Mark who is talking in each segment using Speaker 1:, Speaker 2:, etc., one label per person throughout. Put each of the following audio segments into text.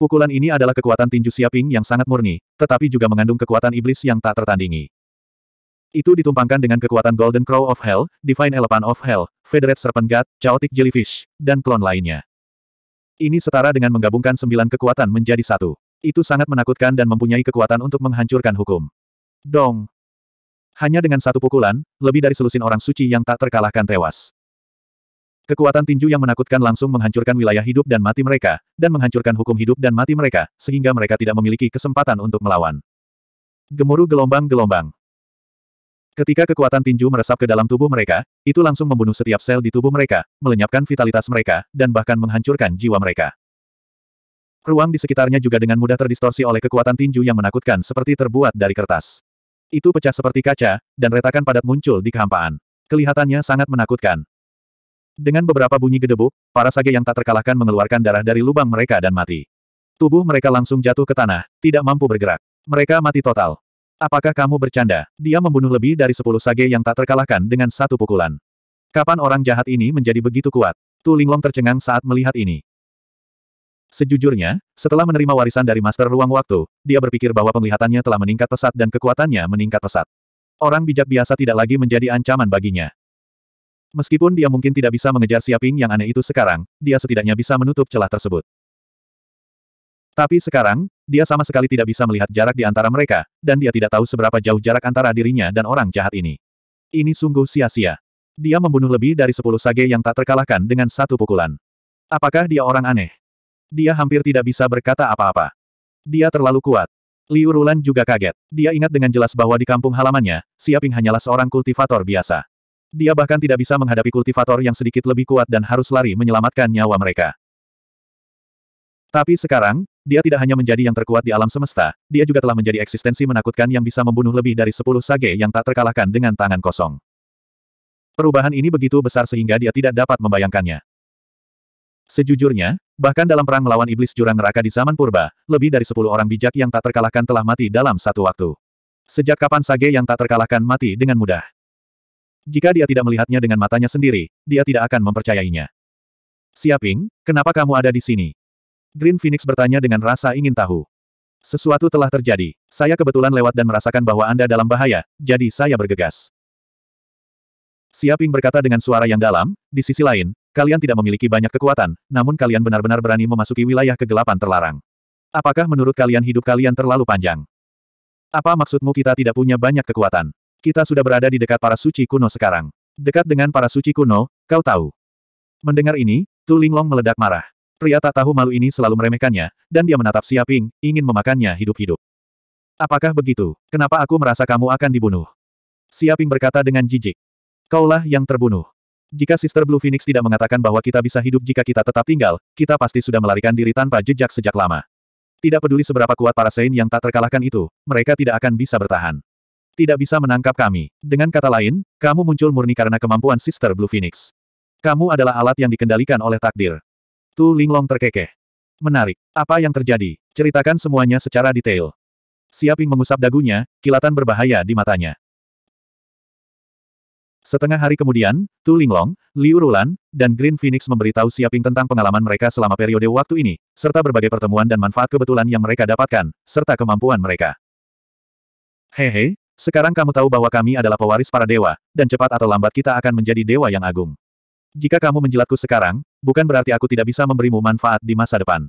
Speaker 1: Pukulan ini adalah kekuatan tinju siaping yang sangat murni, tetapi juga mengandung kekuatan iblis yang tak tertandingi. Itu ditumpangkan dengan kekuatan Golden Crow of Hell, Divine Elephant of Hell, Federate Serpent God, Chaotic Jellyfish, dan klon lainnya. Ini setara dengan menggabungkan sembilan kekuatan menjadi satu. Itu sangat menakutkan dan mempunyai kekuatan untuk menghancurkan hukum. Dong! Hanya dengan satu pukulan, lebih dari selusin orang suci yang tak terkalahkan tewas. Kekuatan tinju yang menakutkan langsung menghancurkan wilayah hidup dan mati mereka, dan menghancurkan hukum hidup dan mati mereka, sehingga mereka tidak memiliki kesempatan untuk melawan. Gemuruh gelombang-gelombang. Ketika kekuatan tinju meresap ke dalam tubuh mereka, itu langsung membunuh setiap sel di tubuh mereka, melenyapkan vitalitas mereka, dan bahkan menghancurkan jiwa mereka. Ruang di sekitarnya juga dengan mudah terdistorsi oleh kekuatan tinju yang menakutkan seperti terbuat dari kertas. Itu pecah seperti kaca, dan retakan padat muncul di kehampaan. Kelihatannya sangat menakutkan. Dengan beberapa bunyi gedebuk, para sage yang tak terkalahkan mengeluarkan darah dari lubang mereka dan mati. Tubuh mereka langsung jatuh ke tanah, tidak mampu bergerak. Mereka mati total. Apakah kamu bercanda? Dia membunuh lebih dari sepuluh sage yang tak terkalahkan dengan satu pukulan. Kapan orang jahat ini menjadi begitu kuat? Tu Linglong tercengang saat melihat ini. Sejujurnya, setelah menerima warisan dari Master Ruang Waktu, dia berpikir bahwa penglihatannya telah meningkat pesat dan kekuatannya meningkat pesat. Orang bijak biasa tidak lagi menjadi ancaman baginya. Meskipun dia mungkin tidak bisa mengejar Siaping yang aneh itu sekarang, dia setidaknya bisa menutup celah tersebut. Tapi sekarang, dia sama sekali tidak bisa melihat jarak di antara mereka, dan dia tidak tahu seberapa jauh jarak antara dirinya dan orang jahat ini. Ini sungguh sia-sia. Dia membunuh lebih dari sepuluh sage yang tak terkalahkan dengan satu pukulan. Apakah dia orang aneh? Dia hampir tidak bisa berkata apa-apa. Dia terlalu kuat. Liu Rulan juga kaget. Dia ingat dengan jelas bahwa di kampung halamannya, Siaping hanyalah seorang kultivator biasa. Dia bahkan tidak bisa menghadapi kultivator yang sedikit lebih kuat dan harus lari menyelamatkan nyawa mereka. Tapi sekarang, dia tidak hanya menjadi yang terkuat di alam semesta, dia juga telah menjadi eksistensi menakutkan yang bisa membunuh lebih dari sepuluh sage yang tak terkalahkan dengan tangan kosong. Perubahan ini begitu besar sehingga dia tidak dapat membayangkannya. Sejujurnya, bahkan dalam perang melawan iblis jurang neraka di zaman purba, lebih dari sepuluh orang bijak yang tak terkalahkan telah mati dalam satu waktu. Sejak kapan sage yang tak terkalahkan mati dengan mudah? Jika dia tidak melihatnya dengan matanya sendiri, dia tidak akan mempercayainya. Siaping, kenapa kamu ada di sini? Green Phoenix bertanya dengan rasa ingin tahu. Sesuatu telah terjadi. Saya kebetulan lewat dan merasakan bahwa Anda dalam bahaya, jadi saya bergegas. Siaping berkata dengan suara yang dalam, di sisi lain, kalian tidak memiliki banyak kekuatan, namun kalian benar-benar berani memasuki wilayah kegelapan terlarang. Apakah menurut kalian hidup kalian terlalu panjang? Apa maksudmu kita tidak punya banyak kekuatan? Kita sudah berada di dekat para suci kuno sekarang. Dekat dengan para suci kuno, kau tahu. Mendengar ini, Tu Linglong meledak marah. Pria tak tahu malu ini selalu meremehkannya, dan dia menatap Siaping, ingin memakannya hidup-hidup. Apakah begitu? Kenapa aku merasa kamu akan dibunuh? Siaping berkata dengan jijik. Kaulah yang terbunuh. Jika Sister Blue Phoenix tidak mengatakan bahwa kita bisa hidup jika kita tetap tinggal, kita pasti sudah melarikan diri tanpa jejak sejak lama. Tidak peduli seberapa kuat para Sein yang tak terkalahkan itu, mereka tidak akan bisa bertahan tidak bisa menangkap kami. Dengan kata lain, kamu muncul murni karena kemampuan Sister Blue Phoenix. Kamu adalah alat yang dikendalikan oleh takdir. Tu Linglong terkekeh. Menarik. Apa yang terjadi? Ceritakan semuanya secara detail. Siaping mengusap dagunya, kilatan berbahaya di matanya. Setengah hari kemudian, Tu Linglong, Liu Rulan, dan Green Phoenix memberitahu Siaping tentang pengalaman mereka selama periode waktu ini, serta berbagai pertemuan dan manfaat kebetulan yang mereka dapatkan, serta kemampuan mereka. Hehe, sekarang kamu tahu bahwa kami adalah pewaris para dewa, dan cepat atau lambat kita akan menjadi dewa yang agung. Jika kamu menjilatku sekarang, bukan berarti aku tidak bisa memberimu manfaat di masa depan.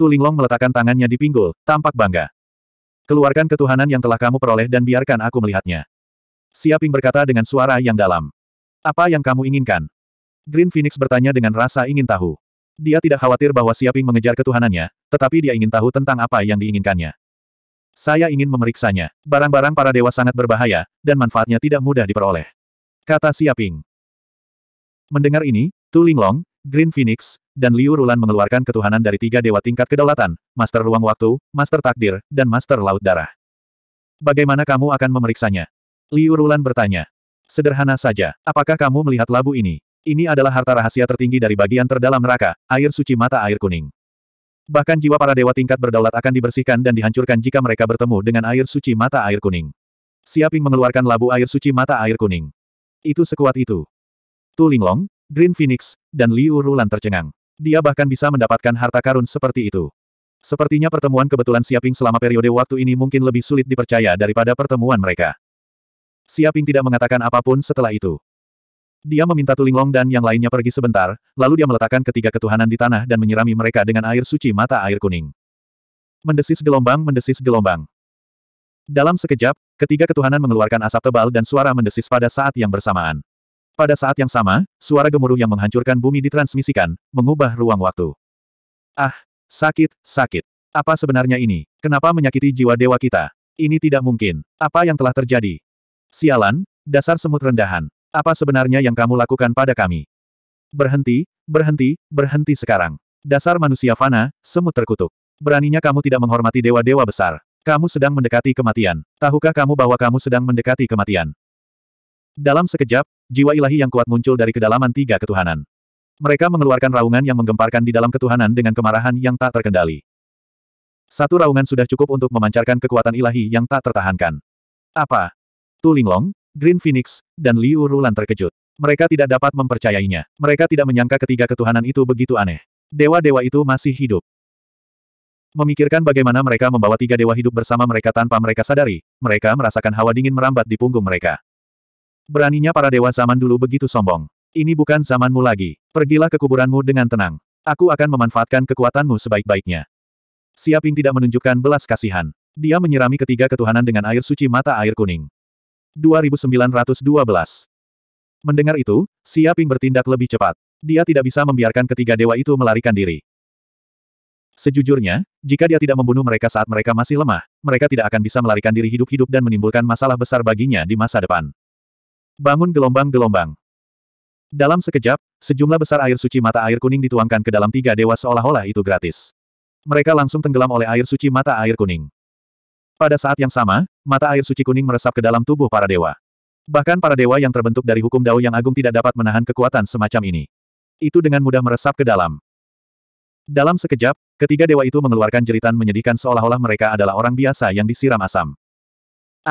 Speaker 1: Tulinglong meletakkan tangannya di pinggul, tampak bangga. Keluarkan ketuhanan yang telah kamu peroleh dan biarkan aku melihatnya. Siaping berkata dengan suara yang dalam. Apa yang kamu inginkan? Green Phoenix bertanya dengan rasa ingin tahu. Dia tidak khawatir bahwa Siaping mengejar ketuhanannya, tetapi dia ingin tahu tentang apa yang diinginkannya. Saya ingin memeriksanya. Barang-barang para dewa sangat berbahaya, dan manfaatnya tidak mudah diperoleh. Kata Siaping. Mendengar ini, Tu Linglong, Green Phoenix, dan Liu Rulan mengeluarkan ketuhanan dari tiga dewa tingkat kedaulatan, Master Ruang Waktu, Master Takdir, dan Master Laut Darah. Bagaimana kamu akan memeriksanya? Liu Rulan bertanya. Sederhana saja, apakah kamu melihat labu ini? Ini adalah harta rahasia tertinggi dari bagian terdalam neraka, air suci mata air kuning. Bahkan jiwa para dewa tingkat berdaulat akan dibersihkan dan dihancurkan jika mereka bertemu dengan air suci mata air kuning. Siaping mengeluarkan labu air suci mata air kuning. Itu sekuat itu. Tu Linglong, Green Phoenix, dan Liu Rulan tercengang. Dia bahkan bisa mendapatkan harta karun seperti itu. Sepertinya pertemuan kebetulan Siaping selama periode waktu ini mungkin lebih sulit dipercaya daripada pertemuan mereka. Siaping tidak mengatakan apapun setelah itu. Dia meminta Tuling Long dan yang lainnya pergi sebentar, lalu dia meletakkan ketiga ketuhanan di tanah dan menyirami mereka dengan air suci mata air kuning. Mendesis gelombang mendesis gelombang. Dalam sekejap, ketiga ketuhanan mengeluarkan asap tebal dan suara mendesis pada saat yang bersamaan. Pada saat yang sama, suara gemuruh yang menghancurkan bumi ditransmisikan, mengubah ruang waktu. Ah, sakit, sakit. Apa sebenarnya ini? Kenapa menyakiti jiwa dewa kita? Ini tidak mungkin. Apa yang telah terjadi? Sialan, dasar semut rendahan. Apa sebenarnya yang kamu lakukan pada kami? Berhenti, berhenti, berhenti sekarang. Dasar manusia fana, semut terkutuk. Beraninya kamu tidak menghormati dewa-dewa besar. Kamu sedang mendekati kematian. Tahukah kamu bahwa kamu sedang mendekati kematian? Dalam sekejap, jiwa ilahi yang kuat muncul dari kedalaman tiga ketuhanan. Mereka mengeluarkan raungan yang menggemparkan di dalam ketuhanan dengan kemarahan yang tak terkendali. Satu raungan sudah cukup untuk memancarkan kekuatan ilahi yang tak tertahankan. Apa? Tu Linglong, Green Phoenix, dan Liu Rulan terkejut. Mereka tidak dapat mempercayainya. Mereka tidak menyangka ketiga ketuhanan itu begitu aneh. Dewa-dewa itu masih hidup. Memikirkan bagaimana mereka membawa tiga dewa hidup bersama mereka tanpa mereka sadari, mereka merasakan hawa dingin merambat di punggung mereka. Beraninya para dewa zaman dulu begitu sombong. Ini bukan zamanmu lagi. Pergilah ke kuburanmu dengan tenang. Aku akan memanfaatkan kekuatanmu sebaik-baiknya. Siaping tidak menunjukkan belas kasihan. Dia menyirami ketiga ketuhanan dengan air suci mata air kuning. 2912. Mendengar itu, Siaping bertindak lebih cepat. Dia tidak bisa membiarkan ketiga dewa itu melarikan diri. Sejujurnya, jika dia tidak membunuh mereka saat mereka masih lemah, mereka tidak akan bisa melarikan diri hidup-hidup dan menimbulkan masalah besar baginya di masa depan. Bangun gelombang-gelombang. Dalam sekejap, sejumlah besar air suci mata air kuning dituangkan ke dalam tiga dewa seolah-olah itu gratis. Mereka langsung tenggelam oleh air suci mata air kuning. Pada saat yang sama, mata air suci kuning meresap ke dalam tubuh para dewa. Bahkan para dewa yang terbentuk dari hukum dao yang agung tidak dapat menahan kekuatan semacam ini. Itu dengan mudah meresap ke dalam. Dalam sekejap, ketiga dewa itu mengeluarkan jeritan menyedihkan seolah-olah mereka adalah orang biasa yang disiram asam.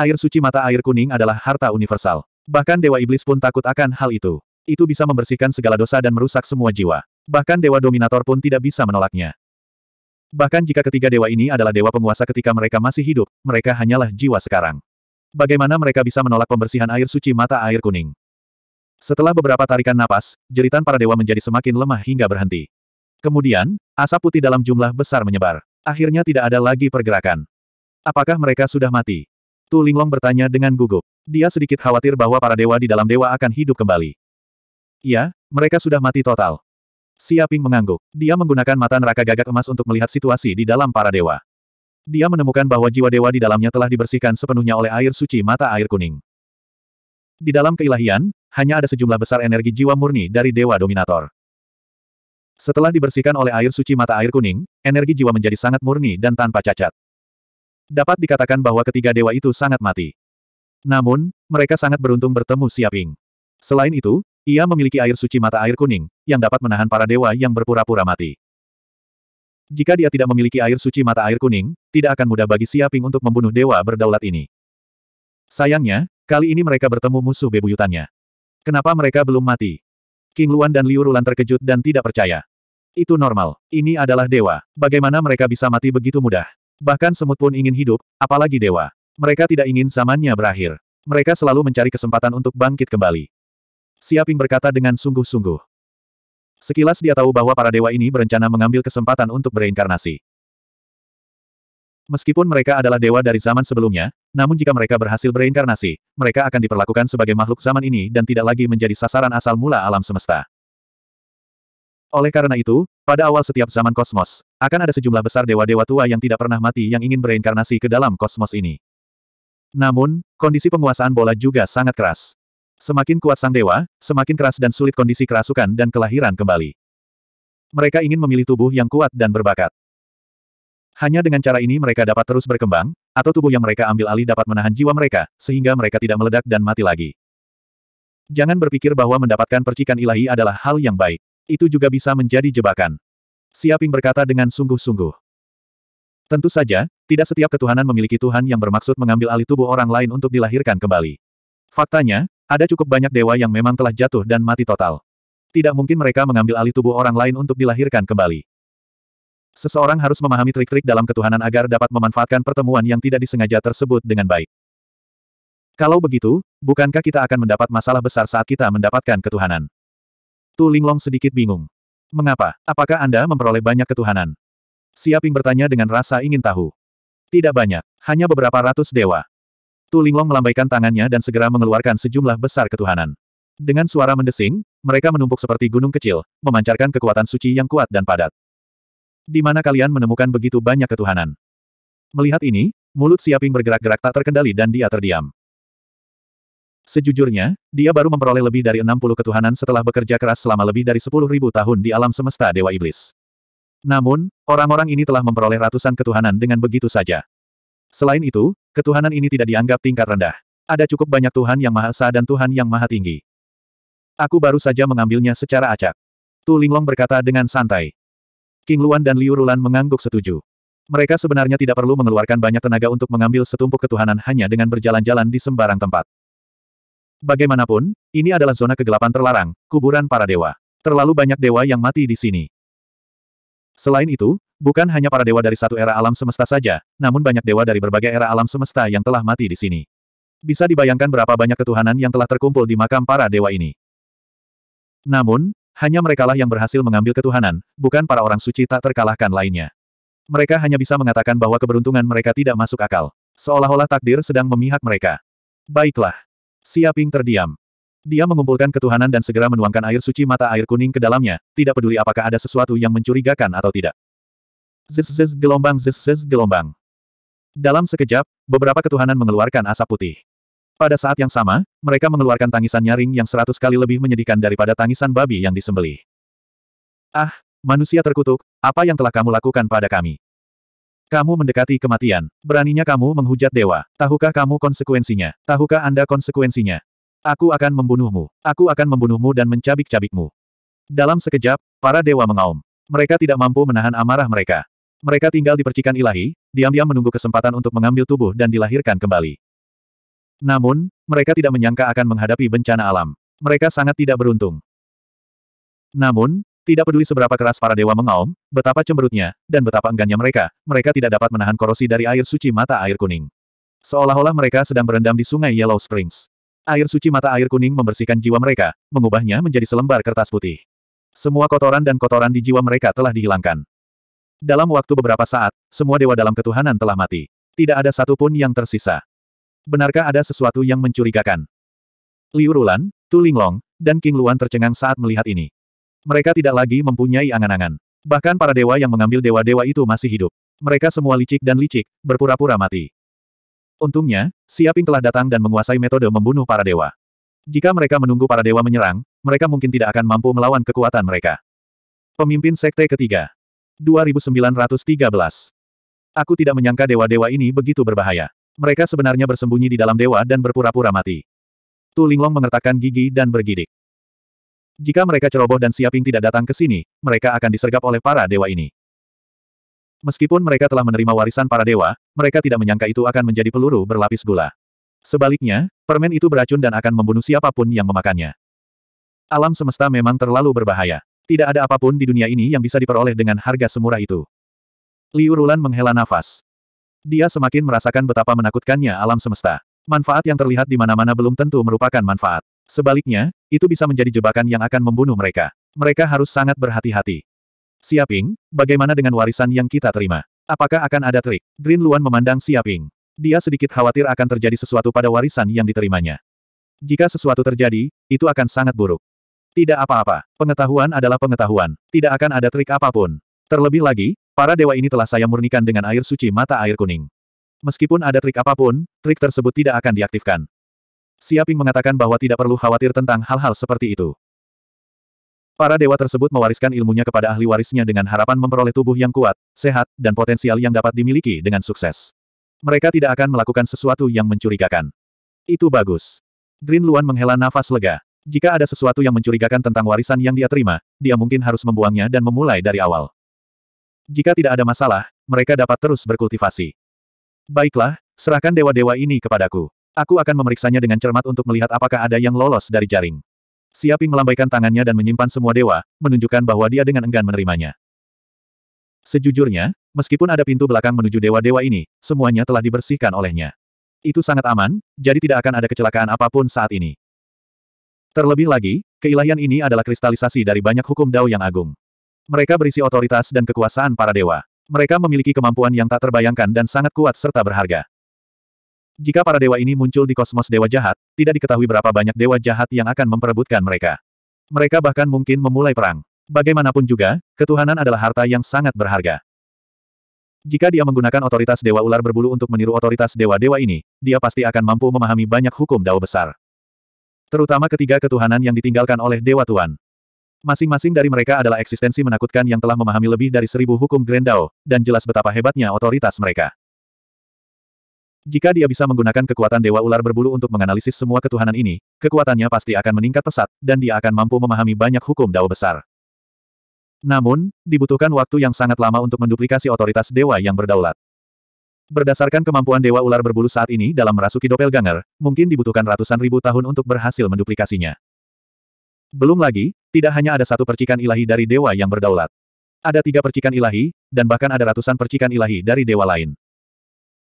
Speaker 1: Air suci mata air kuning adalah harta universal. Bahkan dewa iblis pun takut akan hal itu. Itu bisa membersihkan segala dosa dan merusak semua jiwa. Bahkan dewa dominator pun tidak bisa menolaknya. Bahkan jika ketiga dewa ini adalah dewa penguasa ketika mereka masih hidup, mereka hanyalah jiwa sekarang. Bagaimana mereka bisa menolak pembersihan air suci mata air kuning? Setelah beberapa tarikan napas, jeritan para dewa menjadi semakin lemah hingga berhenti. Kemudian, asap putih dalam jumlah besar menyebar. Akhirnya tidak ada lagi pergerakan. Apakah mereka sudah mati? Tu Linglong bertanya dengan gugup. Dia sedikit khawatir bahwa para dewa di dalam dewa akan hidup kembali. Ya, mereka sudah mati total. Siaping mengangguk. Dia menggunakan mata neraka gagak emas untuk melihat situasi di dalam para dewa. Dia menemukan bahwa jiwa dewa di dalamnya telah dibersihkan sepenuhnya oleh air suci mata air kuning. Di dalam keilahian, hanya ada sejumlah besar energi jiwa murni dari dewa dominator. Setelah dibersihkan oleh air suci mata air kuning, energi jiwa menjadi sangat murni dan tanpa cacat. Dapat dikatakan bahwa ketiga dewa itu sangat mati. Namun, mereka sangat beruntung bertemu Siaping. Selain itu, ia memiliki air suci mata air kuning, yang dapat menahan para dewa yang berpura-pura mati. Jika dia tidak memiliki air suci mata air kuning, tidak akan mudah bagi Siaping untuk membunuh dewa berdaulat ini. Sayangnya, kali ini mereka bertemu musuh bebuyutannya. Kenapa mereka belum mati? King Luan dan Liu Rulan terkejut dan tidak percaya. Itu normal. Ini adalah dewa. Bagaimana mereka bisa mati begitu mudah? Bahkan semut pun ingin hidup, apalagi dewa. Mereka tidak ingin zamannya berakhir. Mereka selalu mencari kesempatan untuk bangkit kembali. Siaping berkata dengan sungguh-sungguh. Sekilas dia tahu bahwa para dewa ini berencana mengambil kesempatan untuk bereinkarnasi. Meskipun mereka adalah dewa dari zaman sebelumnya, namun jika mereka berhasil bereinkarnasi, mereka akan diperlakukan sebagai makhluk zaman ini dan tidak lagi menjadi sasaran asal mula alam semesta. Oleh karena itu, pada awal setiap zaman kosmos, akan ada sejumlah besar dewa-dewa tua yang tidak pernah mati yang ingin bereinkarnasi ke dalam kosmos ini. Namun, kondisi penguasaan bola juga sangat keras. Semakin kuat sang dewa, semakin keras dan sulit kondisi kerasukan dan kelahiran kembali. Mereka ingin memilih tubuh yang kuat dan berbakat. Hanya dengan cara ini mereka dapat terus berkembang, atau tubuh yang mereka ambil alih dapat menahan jiwa mereka, sehingga mereka tidak meledak dan mati lagi. Jangan berpikir bahwa mendapatkan percikan ilahi adalah hal yang baik. Itu juga bisa menjadi jebakan. Siaping berkata dengan sungguh-sungguh. Tentu saja, tidak setiap ketuhanan memiliki Tuhan yang bermaksud mengambil alih tubuh orang lain untuk dilahirkan kembali. Faktanya, ada cukup banyak dewa yang memang telah jatuh dan mati total. Tidak mungkin mereka mengambil alih tubuh orang lain untuk dilahirkan kembali. Seseorang harus memahami trik-trik dalam ketuhanan agar dapat memanfaatkan pertemuan yang tidak disengaja tersebut dengan baik. Kalau begitu, bukankah kita akan mendapat masalah besar saat kita mendapatkan ketuhanan? Tu Linglong sedikit bingung. Mengapa? Apakah Anda memperoleh banyak ketuhanan? Siaping bertanya dengan rasa ingin tahu. Tidak banyak, hanya beberapa ratus dewa. Tu Linglong melambaikan tangannya dan segera mengeluarkan sejumlah besar ketuhanan. Dengan suara mendesing, mereka menumpuk seperti gunung kecil, memancarkan kekuatan suci yang kuat dan padat. Di mana kalian menemukan begitu banyak ketuhanan? Melihat ini, mulut Siaping bergerak-gerak tak terkendali dan dia terdiam. Sejujurnya, dia baru memperoleh lebih dari 60 ketuhanan setelah bekerja keras selama lebih dari 10.000 tahun di alam semesta Dewa Iblis. Namun, orang-orang ini telah memperoleh ratusan ketuhanan dengan begitu saja. Selain itu, ketuhanan ini tidak dianggap tingkat rendah. Ada cukup banyak Tuhan yang Maha Esa dan Tuhan yang Maha Tinggi. Aku baru saja mengambilnya secara acak. Tu Linglong berkata dengan santai. King Luan dan Liu Rulan mengangguk setuju. Mereka sebenarnya tidak perlu mengeluarkan banyak tenaga untuk mengambil setumpuk ketuhanan hanya dengan berjalan-jalan di sembarang tempat. Bagaimanapun, ini adalah zona kegelapan terlarang, kuburan para dewa. Terlalu banyak dewa yang mati di sini. Selain itu, bukan hanya para dewa dari satu era alam semesta saja, namun banyak dewa dari berbagai era alam semesta yang telah mati di sini. Bisa dibayangkan berapa banyak ketuhanan yang telah terkumpul di makam para dewa ini. Namun, hanya merekalah yang berhasil mengambil ketuhanan, bukan para orang suci tak terkalahkan lainnya. Mereka hanya bisa mengatakan bahwa keberuntungan mereka tidak masuk akal. Seolah-olah takdir sedang memihak mereka. Baiklah. Siaping terdiam. Dia mengumpulkan ketuhanan dan segera menuangkan air suci mata air kuning ke dalamnya, tidak peduli apakah ada sesuatu yang mencurigakan atau tidak. Zzzz gelombang zzzz gelombang. Dalam sekejap, beberapa ketuhanan mengeluarkan asap putih. Pada saat yang sama, mereka mengeluarkan tangisan nyaring yang seratus kali lebih menyedihkan daripada tangisan babi yang disembelih. Ah, manusia terkutuk, apa yang telah kamu lakukan pada kami? Kamu mendekati kematian. Beraninya kamu menghujat dewa. Tahukah kamu konsekuensinya? Tahukah Anda konsekuensinya? Aku akan membunuhmu. Aku akan membunuhmu dan mencabik-cabikmu. Dalam sekejap, para dewa mengaum. Mereka tidak mampu menahan amarah mereka. Mereka tinggal di percikan ilahi, diam-diam menunggu kesempatan untuk mengambil tubuh dan dilahirkan kembali. Namun, mereka tidak menyangka akan menghadapi bencana alam. Mereka sangat tidak beruntung. Namun, tidak peduli seberapa keras para dewa mengaum, betapa cemberutnya, dan betapa enggannya mereka, mereka tidak dapat menahan korosi dari air suci mata air kuning. Seolah-olah mereka sedang berendam di sungai Yellow Springs. Air suci mata air kuning membersihkan jiwa mereka, mengubahnya menjadi selembar kertas putih. Semua kotoran dan kotoran di jiwa mereka telah dihilangkan. Dalam waktu beberapa saat, semua dewa dalam ketuhanan telah mati. Tidak ada satupun yang tersisa. Benarkah ada sesuatu yang mencurigakan? Liu Rulan, Tu Linglong, dan King Luan tercengang saat melihat ini. Mereka tidak lagi mempunyai angan-angan. Bahkan para dewa yang mengambil dewa-dewa itu masih hidup. Mereka semua licik dan licik, berpura-pura mati. Untungnya, Siaping telah datang dan menguasai metode membunuh para dewa. Jika mereka menunggu para dewa menyerang, mereka mungkin tidak akan mampu melawan kekuatan mereka. Pemimpin Sekte Ketiga 2913 Aku tidak menyangka dewa-dewa ini begitu berbahaya. Mereka sebenarnya bersembunyi di dalam dewa dan berpura-pura mati. Tu Linglong mengertakkan gigi dan bergidik. Jika mereka ceroboh dan Siaping tidak datang ke sini, mereka akan disergap oleh para dewa ini. Meskipun mereka telah menerima warisan para dewa, mereka tidak menyangka itu akan menjadi peluru berlapis gula. Sebaliknya, permen itu beracun dan akan membunuh siapapun yang memakannya. Alam semesta memang terlalu berbahaya. Tidak ada apapun di dunia ini yang bisa diperoleh dengan harga semurah itu. Liu Rulan menghela nafas. Dia semakin merasakan betapa menakutkannya alam semesta. Manfaat yang terlihat di mana-mana belum tentu merupakan manfaat. Sebaliknya, itu bisa menjadi jebakan yang akan membunuh mereka. Mereka harus sangat berhati-hati. Siaping, bagaimana dengan warisan yang kita terima? Apakah akan ada trik? Green Luan memandang Siaping. Dia sedikit khawatir akan terjadi sesuatu pada warisan yang diterimanya. Jika sesuatu terjadi, itu akan sangat buruk. Tidak apa-apa, pengetahuan adalah pengetahuan, tidak akan ada trik apapun. Terlebih lagi, para dewa ini telah saya murnikan dengan air suci mata air kuning. Meskipun ada trik apapun, trik tersebut tidak akan diaktifkan. Siaping mengatakan bahwa tidak perlu khawatir tentang hal-hal seperti itu. Para dewa tersebut mewariskan ilmunya kepada ahli warisnya dengan harapan memperoleh tubuh yang kuat, sehat, dan potensial yang dapat dimiliki dengan sukses. Mereka tidak akan melakukan sesuatu yang mencurigakan. Itu bagus. Green Luan menghela nafas lega. Jika ada sesuatu yang mencurigakan tentang warisan yang dia terima, dia mungkin harus membuangnya dan memulai dari awal. Jika tidak ada masalah, mereka dapat terus berkultivasi. Baiklah, serahkan dewa-dewa ini kepadaku. Aku akan memeriksanya dengan cermat untuk melihat apakah ada yang lolos dari jaring. Siaping melambaikan tangannya dan menyimpan semua dewa, menunjukkan bahwa dia dengan enggan menerimanya. Sejujurnya, meskipun ada pintu belakang menuju dewa-dewa ini, semuanya telah dibersihkan olehnya. Itu sangat aman, jadi tidak akan ada kecelakaan apapun saat ini. Terlebih lagi, keilahian ini adalah kristalisasi dari banyak hukum dao yang agung. Mereka berisi otoritas dan kekuasaan para dewa. Mereka memiliki kemampuan yang tak terbayangkan dan sangat kuat serta berharga. Jika para dewa ini muncul di kosmos dewa jahat, tidak diketahui berapa banyak dewa jahat yang akan memperebutkan mereka. Mereka bahkan mungkin memulai perang. Bagaimanapun juga, ketuhanan adalah harta yang sangat berharga. Jika dia menggunakan otoritas dewa ular berbulu untuk meniru otoritas dewa-dewa ini, dia pasti akan mampu memahami banyak hukum dao besar. Terutama ketiga ketuhanan yang ditinggalkan oleh dewa tuan. Masing-masing dari mereka adalah eksistensi menakutkan yang telah memahami lebih dari seribu hukum Grand Dao, dan jelas betapa hebatnya otoritas mereka. Jika dia bisa menggunakan kekuatan Dewa Ular Berbulu untuk menganalisis semua ketuhanan ini, kekuatannya pasti akan meningkat pesat, dan dia akan mampu memahami banyak hukum Dao besar. Namun, dibutuhkan waktu yang sangat lama untuk menduplikasi otoritas Dewa yang berdaulat. Berdasarkan kemampuan Dewa Ular Berbulu saat ini dalam merasuki Doppelganger, mungkin dibutuhkan ratusan ribu tahun untuk berhasil menduplikasinya. Belum lagi, tidak hanya ada satu percikan ilahi dari Dewa yang berdaulat. Ada tiga percikan ilahi, dan bahkan ada ratusan percikan ilahi dari Dewa lain.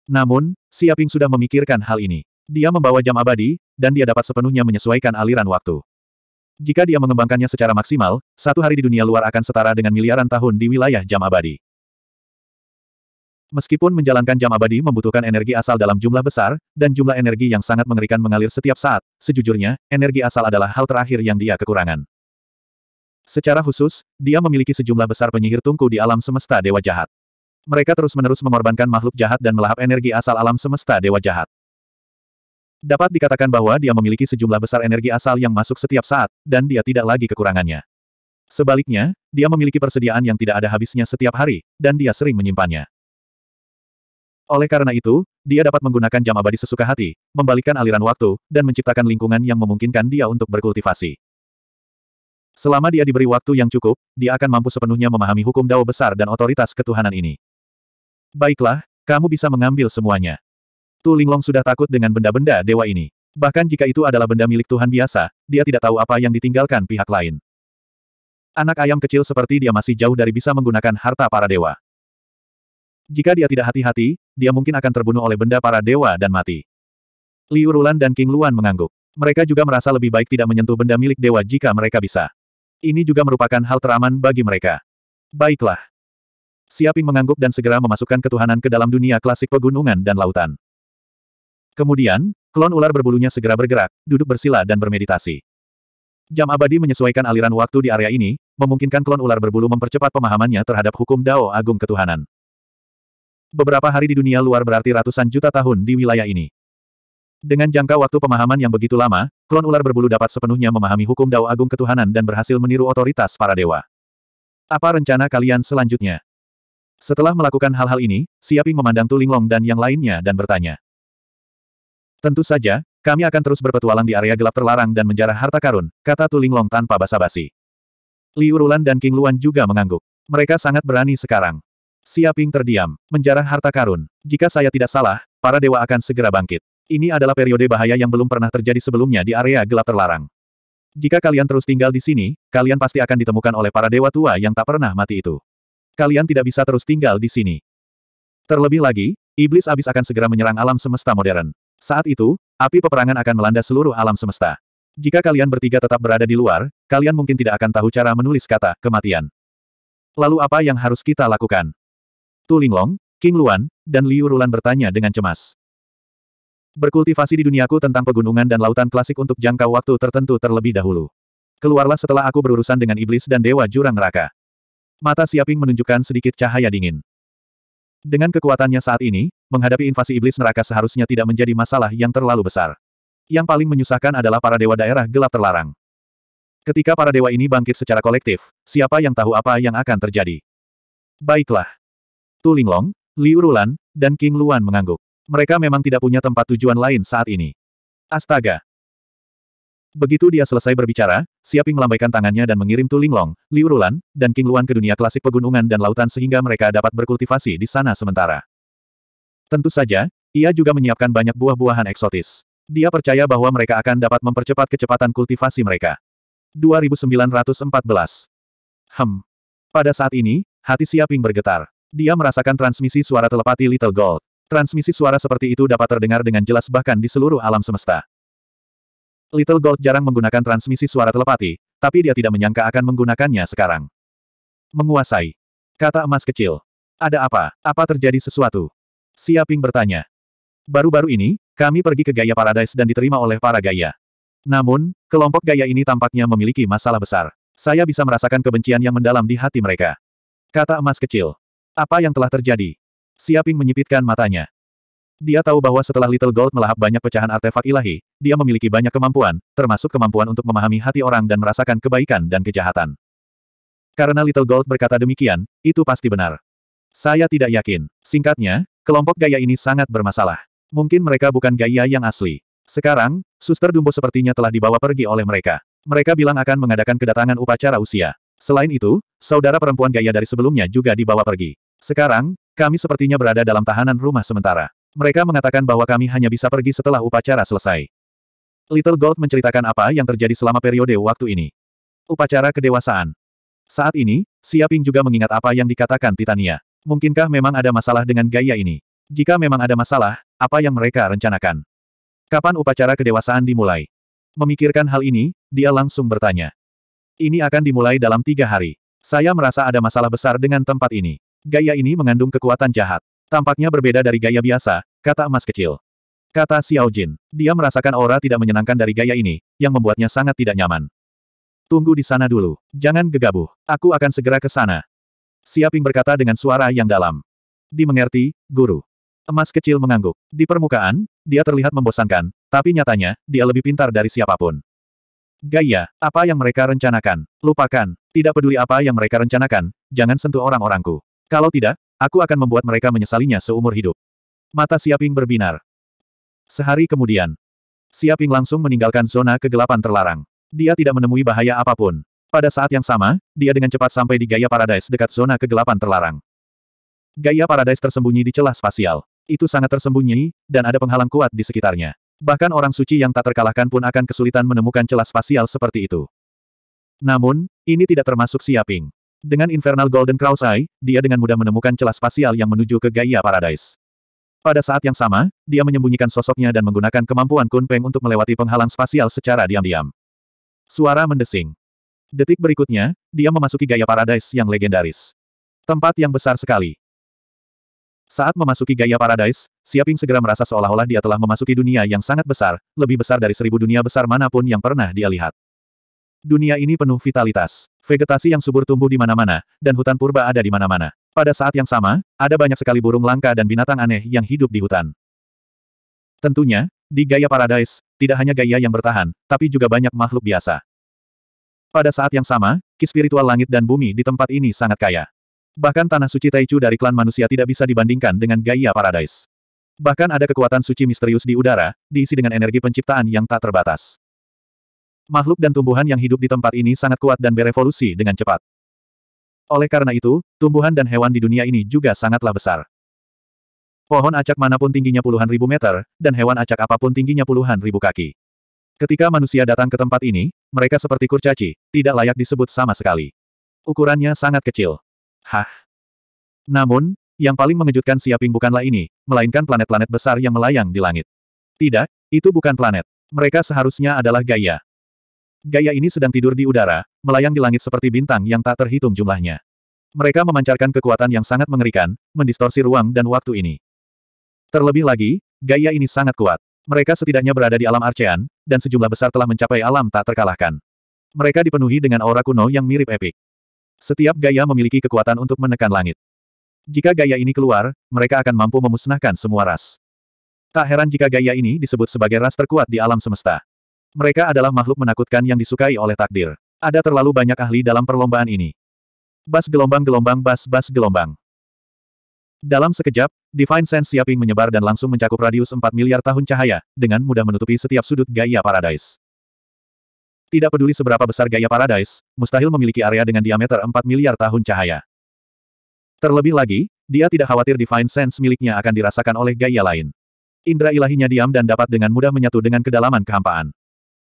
Speaker 1: Namun, Siaping sudah memikirkan hal ini. Dia membawa jam abadi, dan dia dapat sepenuhnya menyesuaikan aliran waktu. Jika dia mengembangkannya secara maksimal, satu hari di dunia luar akan setara dengan miliaran tahun di wilayah jam abadi. Meskipun menjalankan jam abadi membutuhkan energi asal dalam jumlah besar, dan jumlah energi yang sangat mengerikan mengalir setiap saat, sejujurnya, energi asal adalah hal terakhir yang dia kekurangan. Secara khusus, dia memiliki sejumlah besar penyihir tungku di alam semesta dewa jahat. Mereka terus-menerus mengorbankan makhluk jahat dan melahap energi asal alam semesta dewa jahat. Dapat dikatakan bahwa dia memiliki sejumlah besar energi asal yang masuk setiap saat, dan dia tidak lagi kekurangannya. Sebaliknya, dia memiliki persediaan yang tidak ada habisnya setiap hari, dan dia sering menyimpannya. Oleh karena itu, dia dapat menggunakan jam abadi sesuka hati, membalikkan aliran waktu, dan menciptakan lingkungan yang memungkinkan dia untuk berkultivasi. Selama dia diberi waktu yang cukup, dia akan mampu sepenuhnya memahami hukum dao besar dan otoritas ketuhanan ini. Baiklah, kamu bisa mengambil semuanya. Tu Linglong sudah takut dengan benda-benda dewa ini. Bahkan jika itu adalah benda milik Tuhan biasa, dia tidak tahu apa yang ditinggalkan pihak lain. Anak ayam kecil seperti dia masih jauh dari bisa menggunakan harta para dewa. Jika dia tidak hati-hati, dia mungkin akan terbunuh oleh benda para dewa dan mati. Liu Rulan dan King Luan mengangguk. Mereka juga merasa lebih baik tidak menyentuh benda milik dewa jika mereka bisa. Ini juga merupakan hal teraman bagi mereka. Baiklah. Siaping mengangguk dan segera memasukkan ketuhanan ke dalam dunia klasik pegunungan dan lautan. Kemudian, klon ular berbulunya segera bergerak, duduk bersila dan bermeditasi. Jam abadi menyesuaikan aliran waktu di area ini, memungkinkan klon ular berbulu mempercepat pemahamannya terhadap hukum Dao Agung Ketuhanan. Beberapa hari di dunia luar berarti ratusan juta tahun di wilayah ini. Dengan jangka waktu pemahaman yang begitu lama, klon ular berbulu dapat sepenuhnya memahami hukum Dao Agung Ketuhanan dan berhasil meniru otoritas para dewa. Apa rencana kalian selanjutnya? Setelah melakukan hal-hal ini, Siaping memandang Tulinglong Long dan yang lainnya dan bertanya. Tentu saja, kami akan terus berpetualang di area gelap terlarang dan menjarah harta karun, kata Tulinglong Long tanpa basa-basi. Liu Rulan dan King Luan juga mengangguk. Mereka sangat berani sekarang. Siaping terdiam, menjarah harta karun. Jika saya tidak salah, para dewa akan segera bangkit. Ini adalah periode bahaya yang belum pernah terjadi sebelumnya di area gelap terlarang. Jika kalian terus tinggal di sini, kalian pasti akan ditemukan oleh para dewa tua yang tak pernah mati itu. Kalian tidak bisa terus tinggal di sini. Terlebih lagi, iblis abis akan segera menyerang alam semesta modern. Saat itu, api peperangan akan melanda seluruh alam semesta. Jika kalian bertiga tetap berada di luar, kalian mungkin tidak akan tahu cara menulis kata kematian. Lalu apa yang harus kita lakukan? Tu Linglong, King Luan, dan Liu Rulan bertanya dengan cemas. Berkultivasi di duniaku tentang pegunungan dan lautan klasik untuk jangka waktu tertentu terlebih dahulu. Keluarlah setelah aku berurusan dengan iblis dan dewa jurang neraka. Mata Siaping menunjukkan sedikit cahaya dingin. Dengan kekuatannya saat ini, menghadapi invasi iblis neraka seharusnya tidak menjadi masalah yang terlalu besar. Yang paling menyusahkan adalah para dewa daerah gelap terlarang. Ketika para dewa ini bangkit secara kolektif, siapa yang tahu apa yang akan terjadi? Baiklah. Tu Linglong, Liu Rulan, dan King Luan mengangguk. Mereka memang tidak punya tempat tujuan lain saat ini. Astaga, Begitu dia selesai berbicara, Siaping melambaikan tangannya dan mengirim Tu Linglong, Liu Rulan, dan King Luan ke dunia klasik pegunungan dan lautan sehingga mereka dapat berkultivasi di sana sementara. Tentu saja, ia juga menyiapkan banyak buah-buahan eksotis. Dia percaya bahwa mereka akan dapat mempercepat kecepatan kultivasi mereka. 2914 Hem. Pada saat ini, hati Siaping bergetar. Dia merasakan transmisi suara telepati Little Gold. Transmisi suara seperti itu dapat terdengar dengan jelas bahkan di seluruh alam semesta. Little Gold jarang menggunakan transmisi suara telepati, tapi dia tidak menyangka akan menggunakannya sekarang. Menguasai. Kata emas kecil. Ada apa? Apa terjadi sesuatu? Siaping bertanya. Baru-baru ini, kami pergi ke Gaya Paradise dan diterima oleh para gaya. Namun, kelompok gaya ini tampaknya memiliki masalah besar. Saya bisa merasakan kebencian yang mendalam di hati mereka. Kata emas kecil. Apa yang telah terjadi? Siaping menyipitkan matanya. Dia tahu bahwa setelah Little Gold melahap banyak pecahan artefak ilahi, dia memiliki banyak kemampuan, termasuk kemampuan untuk memahami hati orang dan merasakan kebaikan dan kejahatan. Karena Little Gold berkata demikian, itu pasti benar. Saya tidak yakin. Singkatnya, kelompok gaya ini sangat bermasalah. Mungkin mereka bukan gaya yang asli. Sekarang, suster Dumbo sepertinya telah dibawa pergi oleh mereka. Mereka bilang akan mengadakan kedatangan upacara usia. Selain itu, saudara perempuan gaya dari sebelumnya juga dibawa pergi. Sekarang, kami sepertinya berada dalam tahanan rumah sementara. Mereka mengatakan bahwa kami hanya bisa pergi setelah upacara selesai. Little Gold menceritakan apa yang terjadi selama periode waktu ini. Upacara kedewasaan. Saat ini, Siaping juga mengingat apa yang dikatakan Titania. Mungkinkah memang ada masalah dengan gaya ini? Jika memang ada masalah, apa yang mereka rencanakan? Kapan upacara kedewasaan dimulai? Memikirkan hal ini, dia langsung bertanya. Ini akan dimulai dalam tiga hari. Saya merasa ada masalah besar dengan tempat ini. Gaya ini mengandung kekuatan jahat. Tampaknya berbeda dari gaya biasa, kata emas kecil. Kata Xiao Jin. Dia merasakan aura tidak menyenangkan dari gaya ini, yang membuatnya sangat tidak nyaman. Tunggu di sana dulu. Jangan gegabah. Aku akan segera ke sana. Siaping berkata dengan suara yang dalam. Dimengerti, guru. Emas kecil mengangguk. Di permukaan, dia terlihat membosankan, tapi nyatanya, dia lebih pintar dari siapapun. Gaya, apa yang mereka rencanakan? Lupakan, tidak peduli apa yang mereka rencanakan, jangan sentuh orang-orangku. Kalau tidak, aku akan membuat mereka menyesalinya seumur hidup. Mata Siaping berbinar. Sehari kemudian, Siaping langsung meninggalkan zona kegelapan terlarang. Dia tidak menemui bahaya apapun. Pada saat yang sama, dia dengan cepat sampai di Gaya Paradise dekat zona kegelapan terlarang. Gaya Paradise tersembunyi di celah spasial. Itu sangat tersembunyi, dan ada penghalang kuat di sekitarnya. Bahkan orang suci yang tak terkalahkan pun akan kesulitan menemukan celah spasial seperti itu. Namun, ini tidak termasuk Siaping. Dengan Infernal Golden Crow's Eye, dia dengan mudah menemukan celah spasial yang menuju ke Gaia Paradise. Pada saat yang sama, dia menyembunyikan sosoknya dan menggunakan kemampuan Kun Peng untuk melewati penghalang spasial secara diam-diam. Suara mendesing. Detik berikutnya, dia memasuki Gaia Paradise yang legendaris. Tempat yang besar sekali. Saat memasuki Gaia Paradise, Siaping segera merasa seolah-olah dia telah memasuki dunia yang sangat besar, lebih besar dari seribu dunia besar manapun yang pernah dia lihat. Dunia ini penuh vitalitas. Vegetasi yang subur tumbuh di mana-mana, dan hutan purba ada di mana-mana. Pada saat yang sama, ada banyak sekali burung langka dan binatang aneh yang hidup di hutan. Tentunya, di gaya paradise, tidak hanya gaya yang bertahan, tapi juga banyak makhluk biasa. Pada saat yang sama, ki spiritual langit dan bumi di tempat ini sangat kaya. Bahkan tanah suci Taichu dari klan manusia tidak bisa dibandingkan dengan gaya paradise. Bahkan ada kekuatan suci misterius di udara, diisi dengan energi penciptaan yang tak terbatas. Makhluk dan tumbuhan yang hidup di tempat ini sangat kuat dan berevolusi dengan cepat. Oleh karena itu, tumbuhan dan hewan di dunia ini juga sangatlah besar. Pohon acak manapun tingginya puluhan ribu meter, dan hewan acak apapun tingginya puluhan ribu kaki. Ketika manusia datang ke tempat ini, mereka seperti kurcaci, tidak layak disebut sama sekali. Ukurannya sangat kecil. Hah? Namun, yang paling mengejutkan Siaping bukanlah ini, melainkan planet-planet besar yang melayang di langit. Tidak, itu bukan planet. Mereka seharusnya adalah gaya. Gaya ini sedang tidur di udara, melayang di langit seperti bintang yang tak terhitung jumlahnya. Mereka memancarkan kekuatan yang sangat mengerikan, mendistorsi ruang dan waktu ini. Terlebih lagi, gaya ini sangat kuat. Mereka setidaknya berada di alam Archean, dan sejumlah besar telah mencapai alam tak terkalahkan. Mereka dipenuhi dengan aura kuno yang mirip epik. Setiap gaya memiliki kekuatan untuk menekan langit. Jika gaya ini keluar, mereka akan mampu memusnahkan semua ras. Tak heran jika gaya ini disebut sebagai ras terkuat di alam semesta. Mereka adalah makhluk menakutkan yang disukai oleh takdir. Ada terlalu banyak ahli dalam perlombaan ini. Bas gelombang-gelombang bas-bas gelombang. Dalam sekejap, Divine Sense Siaping menyebar dan langsung mencakup radius 4 miliar tahun cahaya, dengan mudah menutupi setiap sudut Gaia Paradise. Tidak peduli seberapa besar Gaia Paradise, mustahil memiliki area dengan diameter 4 miliar tahun cahaya. Terlebih lagi, dia tidak khawatir Divine Sense miliknya akan dirasakan oleh Gaia lain. Indra ilahinya diam dan dapat dengan mudah menyatu dengan kedalaman kehampaan.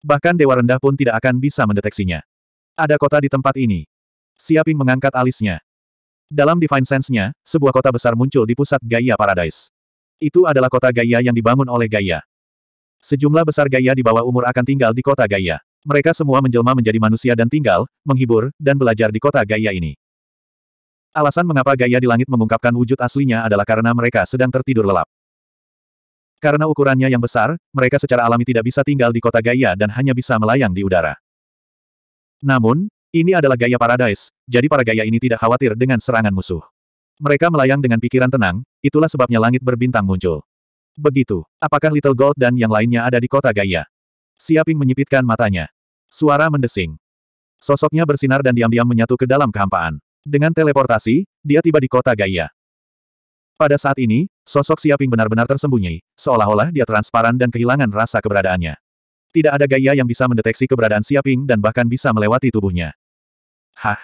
Speaker 1: Bahkan dewa rendah pun tidak akan bisa mendeteksinya. Ada kota di tempat ini. Siaping mengangkat alisnya. Dalam Divine Sense-nya, sebuah kota besar muncul di pusat Gaia Paradise. Itu adalah kota Gaia yang dibangun oleh Gaia. Sejumlah besar Gaia di bawah umur akan tinggal di kota Gaia. Mereka semua menjelma menjadi manusia dan tinggal, menghibur, dan belajar di kota Gaia ini. Alasan mengapa Gaia di langit mengungkapkan wujud aslinya adalah karena mereka sedang tertidur lelap. Karena ukurannya yang besar, mereka secara alami tidak bisa tinggal di kota Gaia dan hanya bisa melayang di udara. Namun, ini adalah Gaia Paradise, jadi para Gaia ini tidak khawatir dengan serangan musuh. Mereka melayang dengan pikiran tenang, itulah sebabnya langit berbintang muncul. Begitu, apakah Little Gold dan yang lainnya ada di kota Gaia? Siaping menyipitkan matanya. Suara mendesing. Sosoknya bersinar dan diam-diam menyatu ke dalam kehampaan. Dengan teleportasi, dia tiba di kota Gaia. Pada saat ini, sosok Siaping benar-benar tersembunyi, seolah-olah dia transparan dan kehilangan rasa keberadaannya. Tidak ada gaya yang bisa mendeteksi keberadaan Siaping dan bahkan bisa melewati tubuhnya. Hah?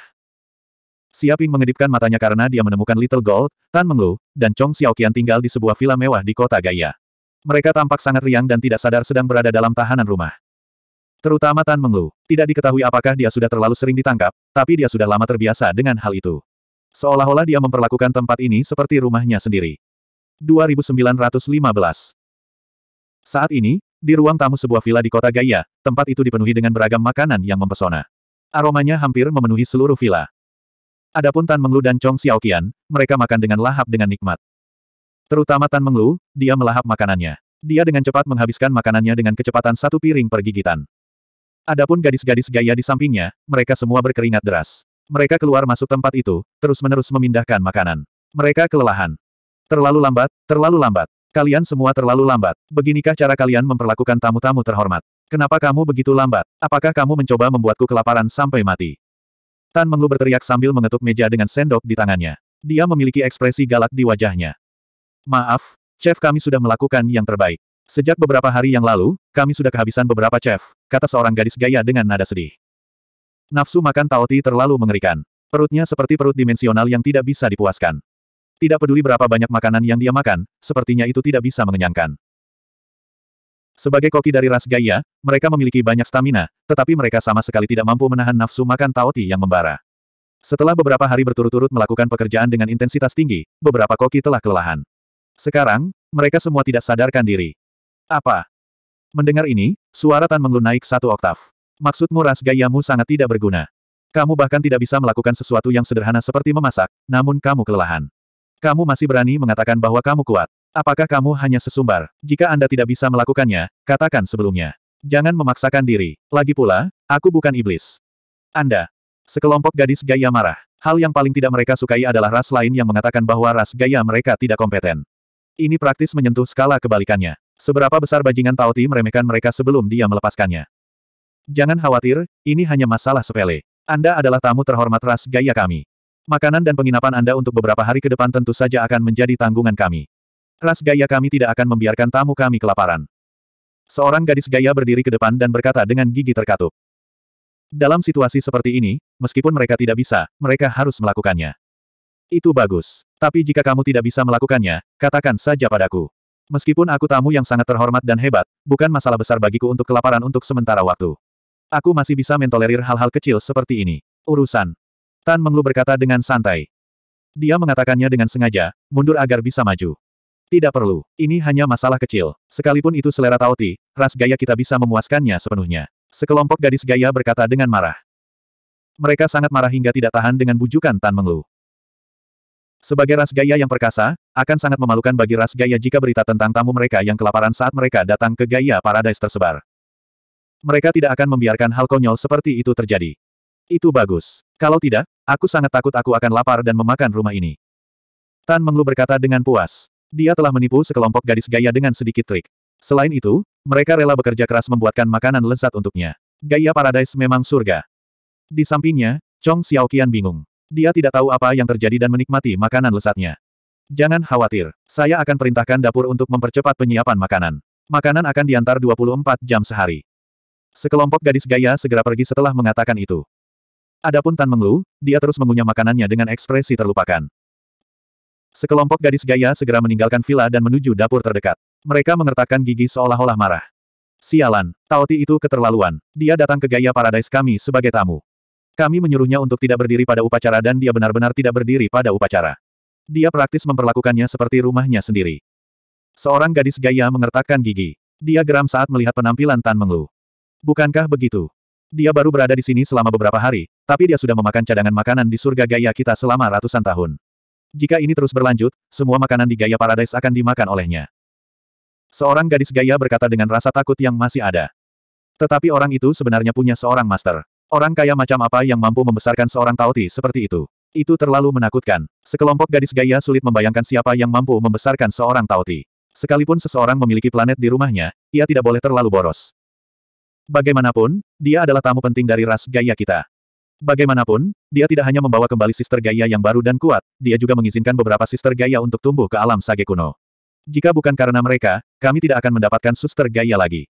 Speaker 1: Siaping mengedipkan matanya karena dia menemukan Little Gold, Tan Menglu, dan Chong Xiaoqian tinggal di sebuah villa mewah di kota Gaya. Mereka tampak sangat riang dan tidak sadar sedang berada dalam tahanan rumah. Terutama Tan Menglu, tidak diketahui apakah dia sudah terlalu sering ditangkap, tapi dia sudah lama terbiasa dengan hal itu. Seolah-olah dia memperlakukan tempat ini seperti rumahnya sendiri. 2915 Saat ini, di ruang tamu sebuah villa di kota Gaia, tempat itu dipenuhi dengan beragam makanan yang mempesona. Aromanya hampir memenuhi seluruh villa. Adapun Tan Menglu dan Chong Xiaoqian, mereka makan dengan lahap dengan nikmat. Terutama Tan Menglu, dia melahap makanannya. Dia dengan cepat menghabiskan makanannya dengan kecepatan satu piring per gigitan. Adapun gadis-gadis gaya di sampingnya, mereka semua berkeringat deras. Mereka keluar masuk tempat itu, terus-menerus memindahkan makanan. Mereka kelelahan. Terlalu lambat, terlalu lambat. Kalian semua terlalu lambat. Beginikah cara kalian memperlakukan tamu-tamu terhormat? Kenapa kamu begitu lambat? Apakah kamu mencoba membuatku kelaparan sampai mati? Tan Menglu berteriak sambil mengetuk meja dengan sendok di tangannya. Dia memiliki ekspresi galak di wajahnya. Maaf, chef kami sudah melakukan yang terbaik. Sejak beberapa hari yang lalu, kami sudah kehabisan beberapa chef, kata seorang gadis gaya dengan nada sedih. Nafsu makan Taoti terlalu mengerikan. Perutnya seperti perut dimensional yang tidak bisa dipuaskan. Tidak peduli berapa banyak makanan yang dia makan, sepertinya itu tidak bisa mengenyangkan. Sebagai koki dari ras Gaia, mereka memiliki banyak stamina, tetapi mereka sama sekali tidak mampu menahan nafsu makan Taoti yang membara. Setelah beberapa hari berturut-turut melakukan pekerjaan dengan intensitas tinggi, beberapa koki telah kelelahan. Sekarang, mereka semua tidak sadarkan diri. Apa? Mendengar ini, suara Tan Menglu naik satu oktav. Maksudmu ras gayamu sangat tidak berguna. Kamu bahkan tidak bisa melakukan sesuatu yang sederhana seperti memasak, namun kamu kelelahan. Kamu masih berani mengatakan bahwa kamu kuat. Apakah kamu hanya sesumbar? Jika Anda tidak bisa melakukannya, katakan sebelumnya. Jangan memaksakan diri. Lagi pula, aku bukan iblis. Anda. Sekelompok gadis gaya marah. Hal yang paling tidak mereka sukai adalah ras lain yang mengatakan bahwa ras gaya mereka tidak kompeten. Ini praktis menyentuh skala kebalikannya. Seberapa besar bajingan Tauti meremehkan mereka sebelum dia melepaskannya. Jangan khawatir, ini hanya masalah sepele. Anda adalah tamu terhormat ras gaya kami. Makanan dan penginapan Anda untuk beberapa hari ke depan tentu saja akan menjadi tanggungan kami. Ras gaya kami tidak akan membiarkan tamu kami kelaparan. Seorang gadis gaya berdiri ke depan dan berkata dengan gigi terkatup. Dalam situasi seperti ini, meskipun mereka tidak bisa, mereka harus melakukannya. Itu bagus. Tapi jika kamu tidak bisa melakukannya, katakan saja padaku. Meskipun aku tamu yang sangat terhormat dan hebat, bukan masalah besar bagiku untuk kelaparan untuk sementara waktu. Aku masih bisa mentolerir hal-hal kecil seperti ini. Urusan. Tan Menglu berkata dengan santai. Dia mengatakannya dengan sengaja, mundur agar bisa maju. Tidak perlu, ini hanya masalah kecil. Sekalipun itu selera Taoti, ras gaya kita bisa memuaskannya sepenuhnya. Sekelompok gadis gaya berkata dengan marah. Mereka sangat marah hingga tidak tahan dengan bujukan Tan Menglu. Sebagai ras gaya yang perkasa, akan sangat memalukan bagi ras gaya jika berita tentang tamu mereka yang kelaparan saat mereka datang ke gaya Paradise tersebar. Mereka tidak akan membiarkan hal konyol seperti itu terjadi. Itu bagus. Kalau tidak, aku sangat takut aku akan lapar dan memakan rumah ini. Tan Menglu berkata dengan puas. Dia telah menipu sekelompok gadis gaya dengan sedikit trik. Selain itu, mereka rela bekerja keras membuatkan makanan lezat untuknya. Gaya Paradise memang surga. Di sampingnya, Chong Xiaoqian bingung. Dia tidak tahu apa yang terjadi dan menikmati makanan lezatnya. Jangan khawatir, saya akan perintahkan dapur untuk mempercepat penyiapan makanan. Makanan akan diantar 24 jam sehari. Sekelompok gadis gaya segera pergi setelah mengatakan itu. Adapun Tan Menglu, dia terus mengunyah makanannya dengan ekspresi terlupakan. Sekelompok gadis gaya segera meninggalkan villa dan menuju dapur terdekat. Mereka mengertakkan gigi seolah-olah marah. Sialan, Taoti itu keterlaluan. Dia datang ke gaya paradise kami sebagai tamu. Kami menyuruhnya untuk tidak berdiri pada upacara dan dia benar-benar tidak berdiri pada upacara. Dia praktis memperlakukannya seperti rumahnya sendiri. Seorang gadis gaya mengertakkan gigi. Dia geram saat melihat penampilan Tan Menglu. Bukankah begitu? Dia baru berada di sini selama beberapa hari, tapi dia sudah memakan cadangan makanan di surga gaya kita selama ratusan tahun. Jika ini terus berlanjut, semua makanan di gaya paradise akan dimakan olehnya. Seorang gadis gaya berkata dengan rasa takut yang masih ada. Tetapi orang itu sebenarnya punya seorang master. Orang kaya macam apa yang mampu membesarkan seorang tauti seperti itu? Itu terlalu menakutkan. Sekelompok gadis gaya sulit membayangkan siapa yang mampu membesarkan seorang tauti. Sekalipun seseorang memiliki planet di rumahnya, ia tidak boleh terlalu boros. Bagaimanapun, dia adalah tamu penting dari ras Gaia kita. Bagaimanapun, dia tidak hanya membawa kembali sister Gaia yang baru dan kuat, dia juga mengizinkan beberapa sister Gaia untuk tumbuh ke alam Sage kuno. Jika bukan karena mereka, kami tidak akan mendapatkan suster Gaia lagi.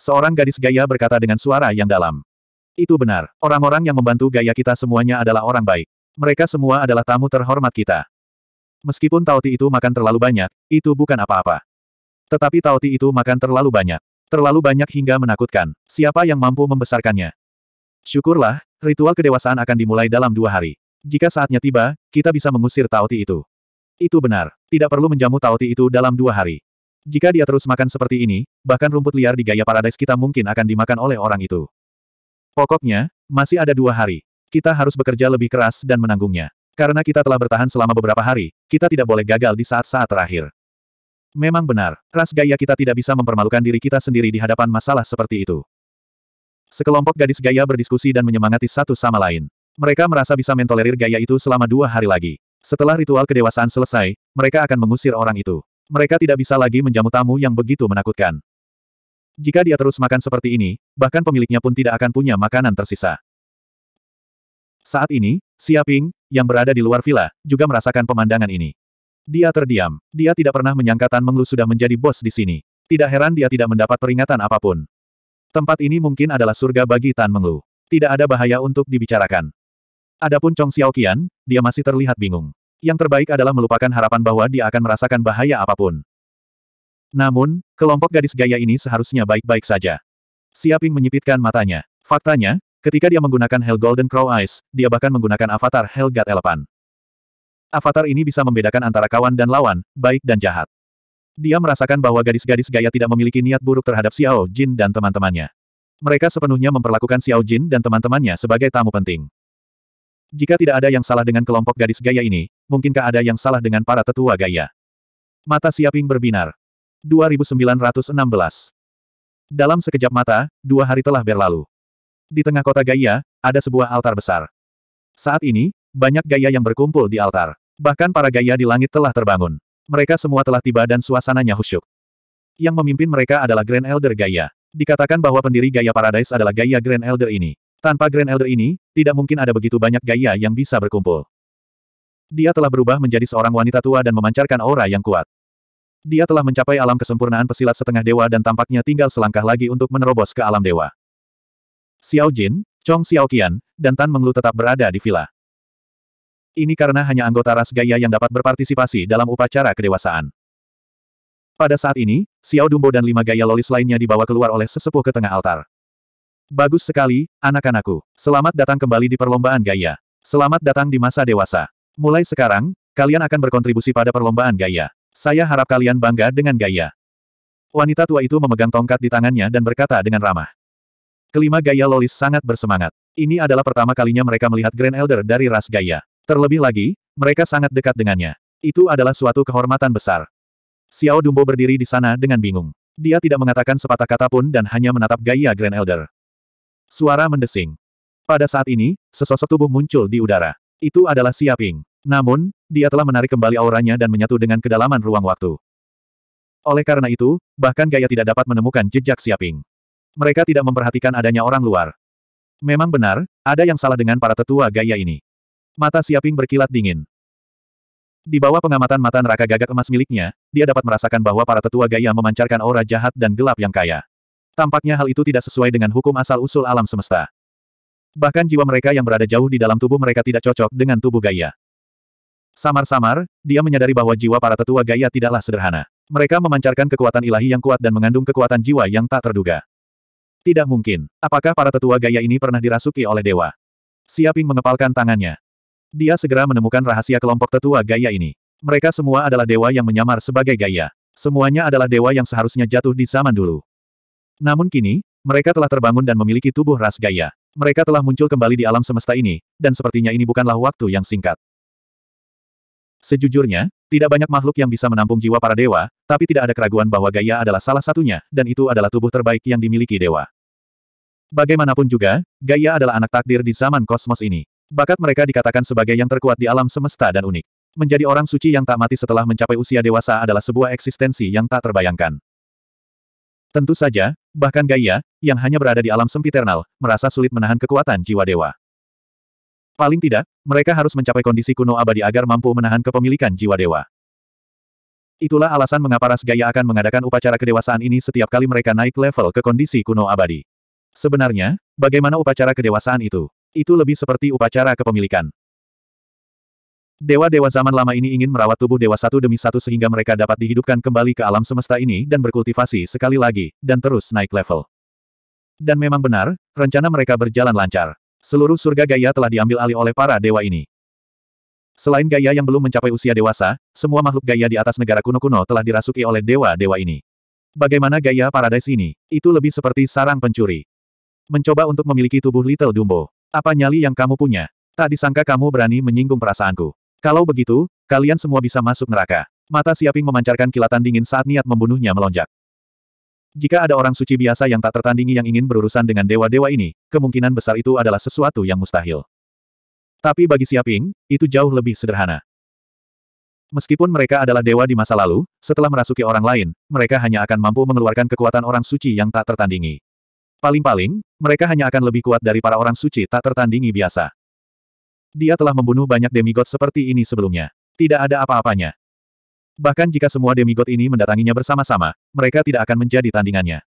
Speaker 1: Seorang gadis Gaia berkata dengan suara yang dalam. Itu benar, orang-orang yang membantu Gaia kita semuanya adalah orang baik. Mereka semua adalah tamu terhormat kita. Meskipun Tauti itu makan terlalu banyak, itu bukan apa-apa. Tetapi Tauti itu makan terlalu banyak. Terlalu banyak hingga menakutkan. Siapa yang mampu membesarkannya? Syukurlah, ritual kedewasaan akan dimulai dalam dua hari. Jika saatnya tiba, kita bisa mengusir Taoti itu. Itu benar. Tidak perlu menjamu Taoti itu dalam dua hari. Jika dia terus makan seperti ini, bahkan rumput liar di gaya paradise kita mungkin akan dimakan oleh orang itu. Pokoknya, masih ada dua hari. Kita harus bekerja lebih keras dan menanggungnya. Karena kita telah bertahan selama beberapa hari, kita tidak boleh gagal di saat-saat terakhir. Memang benar, ras gaya kita tidak bisa mempermalukan diri kita sendiri di hadapan masalah seperti itu. Sekelompok gadis gaya berdiskusi dan menyemangati satu sama lain. Mereka merasa bisa mentolerir gaya itu selama dua hari lagi. Setelah ritual kedewasaan selesai, mereka akan mengusir orang itu. Mereka tidak bisa lagi menjamu tamu yang begitu menakutkan. Jika dia terus makan seperti ini, bahkan pemiliknya pun tidak akan punya makanan tersisa. Saat ini, Xia Ping, yang berada di luar villa, juga merasakan pemandangan ini. Dia terdiam. Dia tidak pernah menyangka Tan Menglu sudah menjadi bos di sini. Tidak heran dia tidak mendapat peringatan apapun. Tempat ini mungkin adalah surga bagi Tan Menglu. Tidak ada bahaya untuk dibicarakan. Adapun Chong Xiaoqian, dia masih terlihat bingung. Yang terbaik adalah melupakan harapan bahwa dia akan merasakan bahaya apapun. Namun, kelompok gadis gaya ini seharusnya baik-baik saja. Siaping menyipitkan matanya. Faktanya, ketika dia menggunakan Hell Golden Crow Eyes, dia bahkan menggunakan avatar Hell God Elephant. Avatar ini bisa membedakan antara kawan dan lawan, baik dan jahat. Dia merasakan bahwa gadis-gadis gaya tidak memiliki niat buruk terhadap Xiao Jin dan teman-temannya. Mereka sepenuhnya memperlakukan Xiao Jin dan teman-temannya sebagai tamu penting. Jika tidak ada yang salah dengan kelompok gadis gaya ini, mungkinkah ada yang salah dengan para tetua gaya? Mata Siaping berbinar. 2916 Dalam sekejap mata, dua hari telah berlalu. Di tengah kota gaya, ada sebuah altar besar. Saat ini, banyak gaya yang berkumpul di altar. Bahkan para gaya di langit telah terbangun. Mereka semua telah tiba dan suasananya husyuk. Yang memimpin mereka adalah Grand Elder Gaya. Dikatakan bahwa pendiri Gaya Paradise adalah Gaya Grand Elder ini. Tanpa Grand Elder ini, tidak mungkin ada begitu banyak gaya yang bisa berkumpul. Dia telah berubah menjadi seorang wanita tua dan memancarkan aura yang kuat. Dia telah mencapai alam kesempurnaan pesilat setengah dewa dan tampaknya tinggal selangkah lagi untuk menerobos ke alam dewa. Xiao Jin, Chong Xiao Qian, dan Tan Menglu tetap berada di villa. Ini karena hanya anggota ras gaya yang dapat berpartisipasi dalam upacara kedewasaan. Pada saat ini, Xiao Dumbo dan lima gaya lolis lainnya dibawa keluar oleh sesepuh ke tengah altar. Bagus sekali, anak-anakku. Selamat datang kembali di perlombaan gaya. Selamat datang di masa dewasa. Mulai sekarang, kalian akan berkontribusi pada perlombaan gaya. Saya harap kalian bangga dengan gaya. Wanita tua itu memegang tongkat di tangannya dan berkata dengan ramah. Kelima gaya lolis sangat bersemangat. Ini adalah pertama kalinya mereka melihat Grand Elder dari ras gaya. Terlebih lagi, mereka sangat dekat dengannya. Itu adalah suatu kehormatan besar. Xiao Dumbo berdiri di sana dengan bingung. Dia tidak mengatakan sepatah kata pun dan hanya menatap Gaia Grand Elder. Suara mendesing. Pada saat ini, sesosok tubuh muncul di udara. Itu adalah Siaping. Namun, dia telah menarik kembali auranya dan menyatu dengan kedalaman ruang waktu. Oleh karena itu, bahkan Gaia tidak dapat menemukan jejak Siaping. Mereka tidak memperhatikan adanya orang luar. Memang benar, ada yang salah dengan para tetua Gaia ini. Mata Siaping berkilat dingin. Di bawah pengamatan mata neraka gagak emas miliknya, dia dapat merasakan bahwa para tetua gaya memancarkan aura jahat dan gelap yang kaya. Tampaknya hal itu tidak sesuai dengan hukum asal-usul alam semesta. Bahkan jiwa mereka yang berada jauh di dalam tubuh mereka tidak cocok dengan tubuh gaya. Samar-samar, dia menyadari bahwa jiwa para tetua gaya tidaklah sederhana. Mereka memancarkan kekuatan ilahi yang kuat dan mengandung kekuatan jiwa yang tak terduga. Tidak mungkin. Apakah para tetua gaya ini pernah dirasuki oleh dewa? Siaping mengepalkan tangannya. Dia segera menemukan rahasia kelompok tetua gaya ini. Mereka semua adalah dewa yang menyamar sebagai gaya. Semuanya adalah dewa yang seharusnya jatuh di zaman dulu. Namun kini, mereka telah terbangun dan memiliki tubuh ras gaya. Mereka telah muncul kembali di alam semesta ini, dan sepertinya ini bukanlah waktu yang singkat. Sejujurnya, tidak banyak makhluk yang bisa menampung jiwa para dewa, tapi tidak ada keraguan bahwa gaya adalah salah satunya, dan itu adalah tubuh terbaik yang dimiliki dewa. Bagaimanapun juga, gaya adalah anak takdir di zaman kosmos ini. Bakat mereka dikatakan sebagai yang terkuat di alam semesta dan unik. Menjadi orang suci yang tak mati setelah mencapai usia dewasa adalah sebuah eksistensi yang tak terbayangkan. Tentu saja, bahkan Gaia, yang hanya berada di alam sempiternal, merasa sulit menahan kekuatan jiwa dewa. Paling tidak, mereka harus mencapai kondisi kuno abadi agar mampu menahan kepemilikan jiwa dewa. Itulah alasan mengapa ras Gaia akan mengadakan upacara kedewasaan ini setiap kali mereka naik level ke kondisi kuno abadi. Sebenarnya, bagaimana upacara kedewasaan itu? Itu lebih seperti upacara kepemilikan. Dewa-dewa zaman lama ini ingin merawat tubuh dewa satu demi satu sehingga mereka dapat dihidupkan kembali ke alam semesta ini dan berkultivasi sekali lagi, dan terus naik level. Dan memang benar, rencana mereka berjalan lancar. Seluruh surga Gaia telah diambil alih oleh para dewa ini. Selain Gaia yang belum mencapai usia dewasa, semua makhluk Gaia di atas negara kuno-kuno telah dirasuki oleh dewa-dewa ini. Bagaimana Gaia Paradise ini? Itu lebih seperti sarang pencuri. Mencoba untuk memiliki tubuh Little Dumbo. Apa nyali yang kamu punya? Tak disangka kamu berani menyinggung perasaanku. Kalau begitu, kalian semua bisa masuk neraka. Mata Siaping memancarkan kilatan dingin saat niat membunuhnya melonjak. Jika ada orang suci biasa yang tak tertandingi yang ingin berurusan dengan dewa-dewa ini, kemungkinan besar itu adalah sesuatu yang mustahil. Tapi bagi Siaping, itu jauh lebih sederhana. Meskipun mereka adalah dewa di masa lalu, setelah merasuki orang lain, mereka hanya akan mampu mengeluarkan kekuatan orang suci yang tak tertandingi. Paling-paling, mereka hanya akan lebih kuat dari para orang suci tak tertandingi biasa. Dia telah membunuh banyak demigod seperti ini sebelumnya. Tidak ada apa-apanya. Bahkan jika semua demigod ini mendatanginya bersama-sama, mereka tidak akan menjadi tandingannya.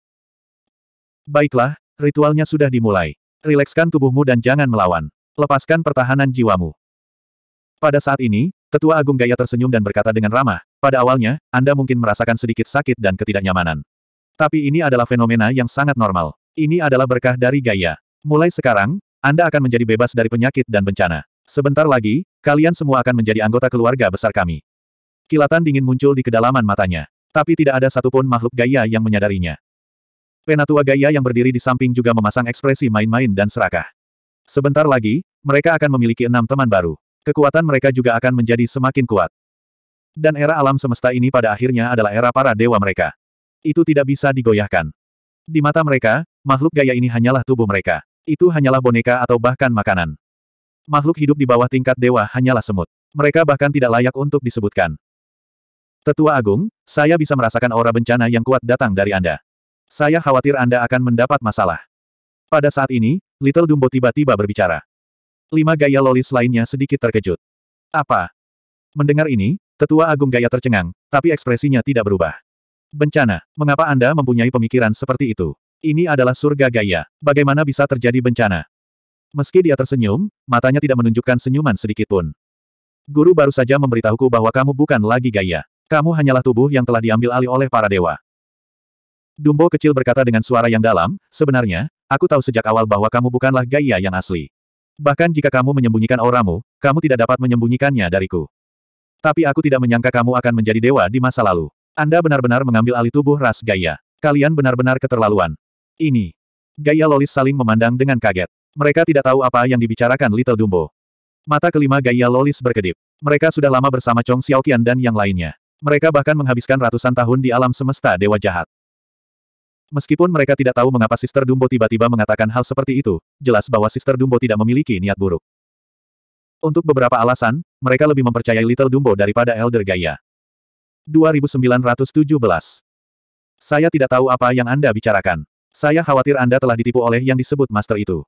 Speaker 1: Baiklah, ritualnya sudah dimulai. Rilekskan tubuhmu dan jangan melawan. Lepaskan pertahanan jiwamu. Pada saat ini, Tetua Agung Gaya tersenyum dan berkata dengan ramah, pada awalnya, Anda mungkin merasakan sedikit sakit dan ketidaknyamanan. Tapi ini adalah fenomena yang sangat normal. Ini adalah berkah dari Gaia. Mulai sekarang, Anda akan menjadi bebas dari penyakit dan bencana. Sebentar lagi, kalian semua akan menjadi anggota keluarga besar kami. Kilatan dingin muncul di kedalaman matanya. Tapi tidak ada satupun makhluk Gaia yang menyadarinya. Penatua Gaia yang berdiri di samping juga memasang ekspresi main-main dan serakah. Sebentar lagi, mereka akan memiliki enam teman baru. Kekuatan mereka juga akan menjadi semakin kuat. Dan era alam semesta ini pada akhirnya adalah era para dewa mereka. Itu tidak bisa digoyahkan. Di mata mereka, Makhluk gaya ini hanyalah tubuh mereka. Itu hanyalah boneka atau bahkan makanan. Makhluk hidup di bawah tingkat dewa hanyalah semut. Mereka bahkan tidak layak untuk disebutkan. Tetua Agung, saya bisa merasakan aura bencana yang kuat datang dari Anda. Saya khawatir Anda akan mendapat masalah. Pada saat ini, Little Dumbo tiba-tiba berbicara. Lima gaya lolis lainnya sedikit terkejut. Apa? Mendengar ini, Tetua Agung gaya tercengang, tapi ekspresinya tidak berubah. Bencana, mengapa Anda mempunyai pemikiran seperti itu? Ini adalah surga gaya. Bagaimana bisa terjadi bencana? Meski dia tersenyum, matanya tidak menunjukkan senyuman sedikitpun. Guru baru saja memberitahuku bahwa kamu bukan lagi gaya. Kamu hanyalah tubuh yang telah diambil alih oleh para dewa. Dumbo kecil berkata dengan suara yang dalam, sebenarnya, aku tahu sejak awal bahwa kamu bukanlah gaya yang asli. Bahkan jika kamu menyembunyikan auramu, kamu tidak dapat menyembunyikannya dariku. Tapi aku tidak menyangka kamu akan menjadi dewa di masa lalu. Anda benar-benar mengambil alih tubuh ras gaya. Kalian benar-benar keterlaluan ini. Gaya Lolis saling memandang dengan kaget. Mereka tidak tahu apa yang dibicarakan Little Dumbo. Mata kelima Gaya Lolis berkedip. Mereka sudah lama bersama Chong Xiaoqian dan yang lainnya. Mereka bahkan menghabiskan ratusan tahun di alam semesta dewa jahat. Meskipun mereka tidak tahu mengapa Sister Dumbo tiba-tiba mengatakan hal seperti itu, jelas bahwa Sister Dumbo tidak memiliki niat buruk. Untuk beberapa alasan, mereka lebih mempercayai Little Dumbo daripada Elder Gaia. 2917 Saya tidak tahu apa yang Anda bicarakan. Saya khawatir Anda telah ditipu oleh yang disebut master itu.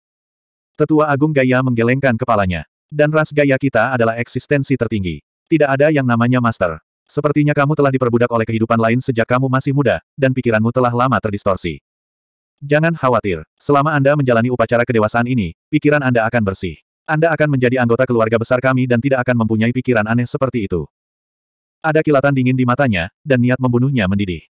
Speaker 1: Tetua Agung Gaya menggelengkan kepalanya. Dan ras gaya kita adalah eksistensi tertinggi. Tidak ada yang namanya master. Sepertinya kamu telah diperbudak oleh kehidupan lain sejak kamu masih muda, dan pikiranmu telah lama terdistorsi. Jangan khawatir. Selama Anda menjalani upacara kedewasaan ini, pikiran Anda akan bersih. Anda akan menjadi anggota keluarga besar kami dan tidak akan mempunyai pikiran aneh seperti itu. Ada kilatan dingin di matanya, dan niat membunuhnya mendidih.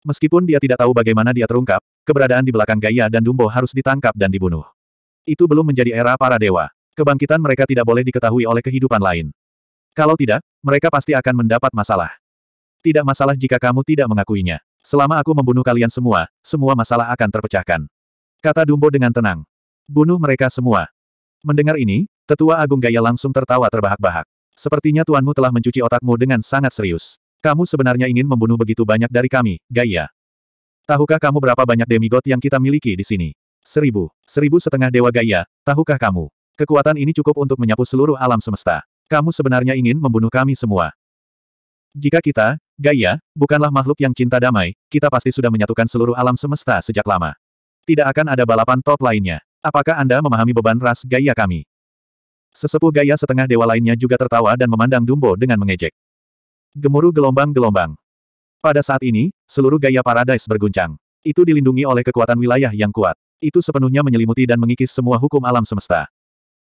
Speaker 1: Meskipun dia tidak tahu bagaimana dia terungkap, keberadaan di belakang Gaia dan Dumbo harus ditangkap dan dibunuh. Itu belum menjadi era para dewa. Kebangkitan mereka tidak boleh diketahui oleh kehidupan lain. Kalau tidak, mereka pasti akan mendapat masalah. Tidak masalah jika kamu tidak mengakuinya. Selama aku membunuh kalian semua, semua masalah akan terpecahkan. Kata Dumbo dengan tenang. Bunuh mereka semua. Mendengar ini, tetua Agung Gaya langsung tertawa terbahak-bahak. Sepertinya tuanmu telah mencuci otakmu dengan sangat serius. Kamu sebenarnya ingin membunuh begitu banyak dari kami, Gaia. Tahukah kamu berapa banyak demigod yang kita miliki di sini? Seribu. Seribu setengah dewa Gaia, tahukah kamu? Kekuatan ini cukup untuk menyapu seluruh alam semesta. Kamu sebenarnya ingin membunuh kami semua. Jika kita, Gaia, bukanlah makhluk yang cinta damai, kita pasti sudah menyatukan seluruh alam semesta sejak lama. Tidak akan ada balapan top lainnya. Apakah Anda memahami beban ras Gaia kami? Sesepuh Gaia setengah dewa lainnya juga tertawa dan memandang Dumbo dengan mengejek. Gemuruh gelombang-gelombang. Pada saat ini, seluruh gaya Paradise berguncang. Itu dilindungi oleh kekuatan wilayah yang kuat. Itu sepenuhnya menyelimuti dan mengikis semua hukum alam semesta.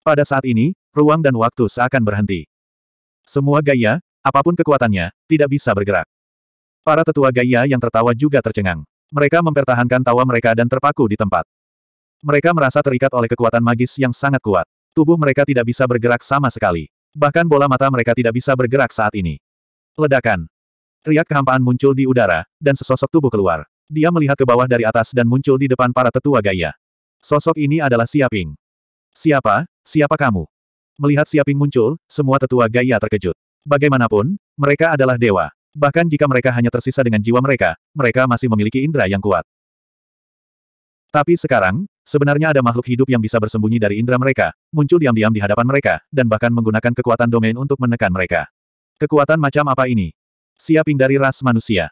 Speaker 1: Pada saat ini, ruang dan waktu seakan berhenti. Semua gaya, apapun kekuatannya, tidak bisa bergerak. Para tetua gaya yang tertawa juga tercengang. Mereka mempertahankan tawa mereka dan terpaku di tempat. Mereka merasa terikat oleh kekuatan magis yang sangat kuat. Tubuh mereka tidak bisa bergerak sama sekali. Bahkan bola mata mereka tidak bisa bergerak saat ini. Ledakan. Riak kehampaan muncul di udara, dan sesosok tubuh keluar. Dia melihat ke bawah dari atas dan muncul di depan para tetua gaya. Sosok ini adalah Siaping. Siapa? Siapa kamu? Melihat Siaping muncul, semua tetua gaya terkejut. Bagaimanapun, mereka adalah dewa. Bahkan jika mereka hanya tersisa dengan jiwa mereka, mereka masih memiliki indera yang kuat. Tapi sekarang, sebenarnya ada makhluk hidup yang bisa bersembunyi dari indera mereka, muncul diam-diam di hadapan mereka, dan bahkan menggunakan kekuatan domain untuk menekan mereka. Kekuatan macam apa ini? Siaping dari ras manusia.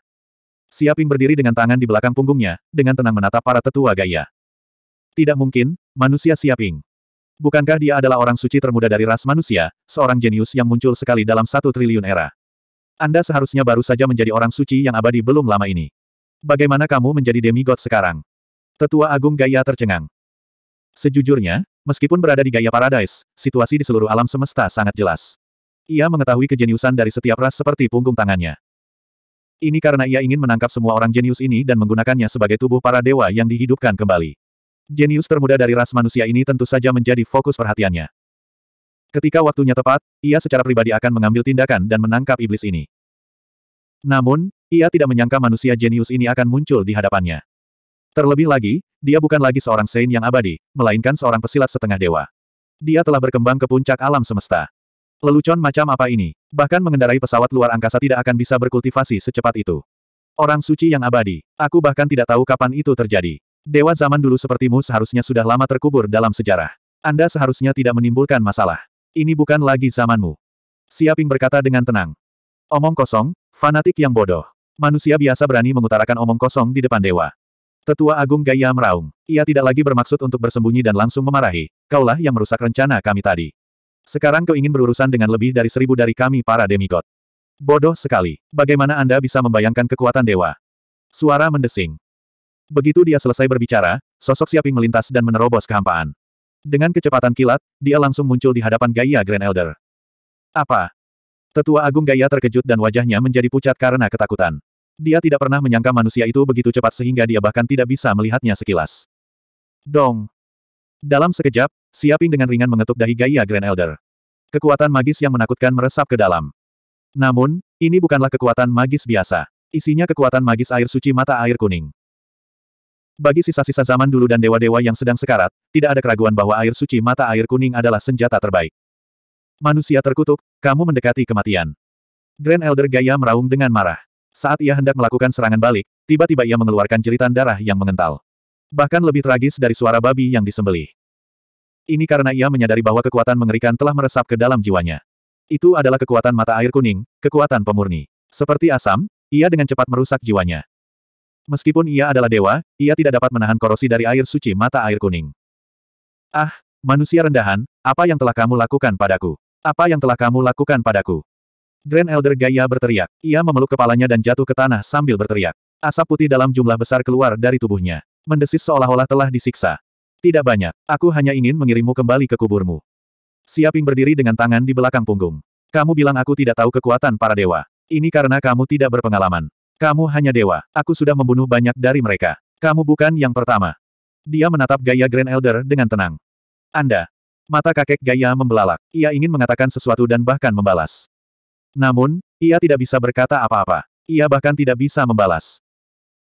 Speaker 1: Siaping berdiri dengan tangan di belakang punggungnya, dengan tenang menatap para tetua gaya. Tidak mungkin, manusia Siaping. Bukankah dia adalah orang suci termuda dari ras manusia, seorang jenius yang muncul sekali dalam satu triliun era? Anda seharusnya baru saja menjadi orang suci yang abadi belum lama ini. Bagaimana kamu menjadi demigod sekarang? Tetua Agung Gaya tercengang. Sejujurnya, meskipun berada di Gaya Paradise, situasi di seluruh alam semesta sangat jelas. Ia mengetahui kejeniusan dari setiap ras seperti punggung tangannya. Ini karena ia ingin menangkap semua orang jenius ini dan menggunakannya sebagai tubuh para dewa yang dihidupkan kembali. Jenius termuda dari ras manusia ini tentu saja menjadi fokus perhatiannya. Ketika waktunya tepat, ia secara pribadi akan mengambil tindakan dan menangkap iblis ini. Namun, ia tidak menyangka manusia jenius ini akan muncul di hadapannya. Terlebih lagi, dia bukan lagi seorang Sein yang abadi, melainkan seorang pesilat setengah dewa. Dia telah berkembang ke puncak alam semesta. Lelucon macam apa ini? Bahkan mengendarai pesawat luar angkasa tidak akan bisa berkultivasi secepat itu. Orang suci yang abadi. Aku bahkan tidak tahu kapan itu terjadi. Dewa zaman dulu sepertimu seharusnya sudah lama terkubur dalam sejarah. Anda seharusnya tidak menimbulkan masalah. Ini bukan lagi zamanmu. Siaping berkata dengan tenang. Omong kosong, fanatik yang bodoh. Manusia biasa berani mengutarakan omong kosong di depan dewa. Tetua Agung Gaya meraung. Ia tidak lagi bermaksud untuk bersembunyi dan langsung memarahi. Kaulah yang merusak rencana kami tadi. Sekarang kau ingin berurusan dengan lebih dari seribu dari kami para demigod. Bodoh sekali. Bagaimana Anda bisa membayangkan kekuatan dewa? Suara mendesing. Begitu dia selesai berbicara, sosok Siaping melintas dan menerobos kehampaan. Dengan kecepatan kilat, dia langsung muncul di hadapan Gaia Grand Elder. Apa? Tetua Agung Gaia terkejut dan wajahnya menjadi pucat karena ketakutan. Dia tidak pernah menyangka manusia itu begitu cepat sehingga dia bahkan tidak bisa melihatnya sekilas. Dong. Dalam sekejap, Siaping dengan ringan mengetuk dahi Gaia ya, Grand Elder. Kekuatan magis yang menakutkan meresap ke dalam. Namun, ini bukanlah kekuatan magis biasa. Isinya kekuatan magis air suci mata air kuning. Bagi sisa-sisa zaman dulu dan dewa-dewa yang sedang sekarat, tidak ada keraguan bahwa air suci mata air kuning adalah senjata terbaik. Manusia terkutuk, kamu mendekati kematian. Grand Elder Gaia ya meraung dengan marah. Saat ia hendak melakukan serangan balik, tiba-tiba ia mengeluarkan jeritan darah yang mengental. Bahkan lebih tragis dari suara babi yang disembelih ini karena ia menyadari bahwa kekuatan mengerikan telah meresap ke dalam jiwanya. Itu adalah kekuatan mata air kuning, kekuatan pemurni. Seperti asam, ia dengan cepat merusak jiwanya. Meskipun ia adalah dewa, ia tidak dapat menahan korosi dari air suci mata air kuning. Ah, manusia rendahan, apa yang telah kamu lakukan padaku? Apa yang telah kamu lakukan padaku? Grand Elder Gaia berteriak. Ia memeluk kepalanya dan jatuh ke tanah sambil berteriak. Asap putih dalam jumlah besar keluar dari tubuhnya. Mendesis seolah-olah telah disiksa. Tidak banyak. Aku hanya ingin mengirimmu kembali ke kuburmu. Siaping berdiri dengan tangan di belakang punggung. Kamu bilang aku tidak tahu kekuatan para dewa. Ini karena kamu tidak berpengalaman. Kamu hanya dewa. Aku sudah membunuh banyak dari mereka. Kamu bukan yang pertama. Dia menatap gaya Grand Elder dengan tenang. Anda. Mata kakek Gaia membelalak. Ia ingin mengatakan sesuatu dan bahkan membalas. Namun, ia tidak bisa berkata apa-apa. Ia bahkan tidak bisa membalas.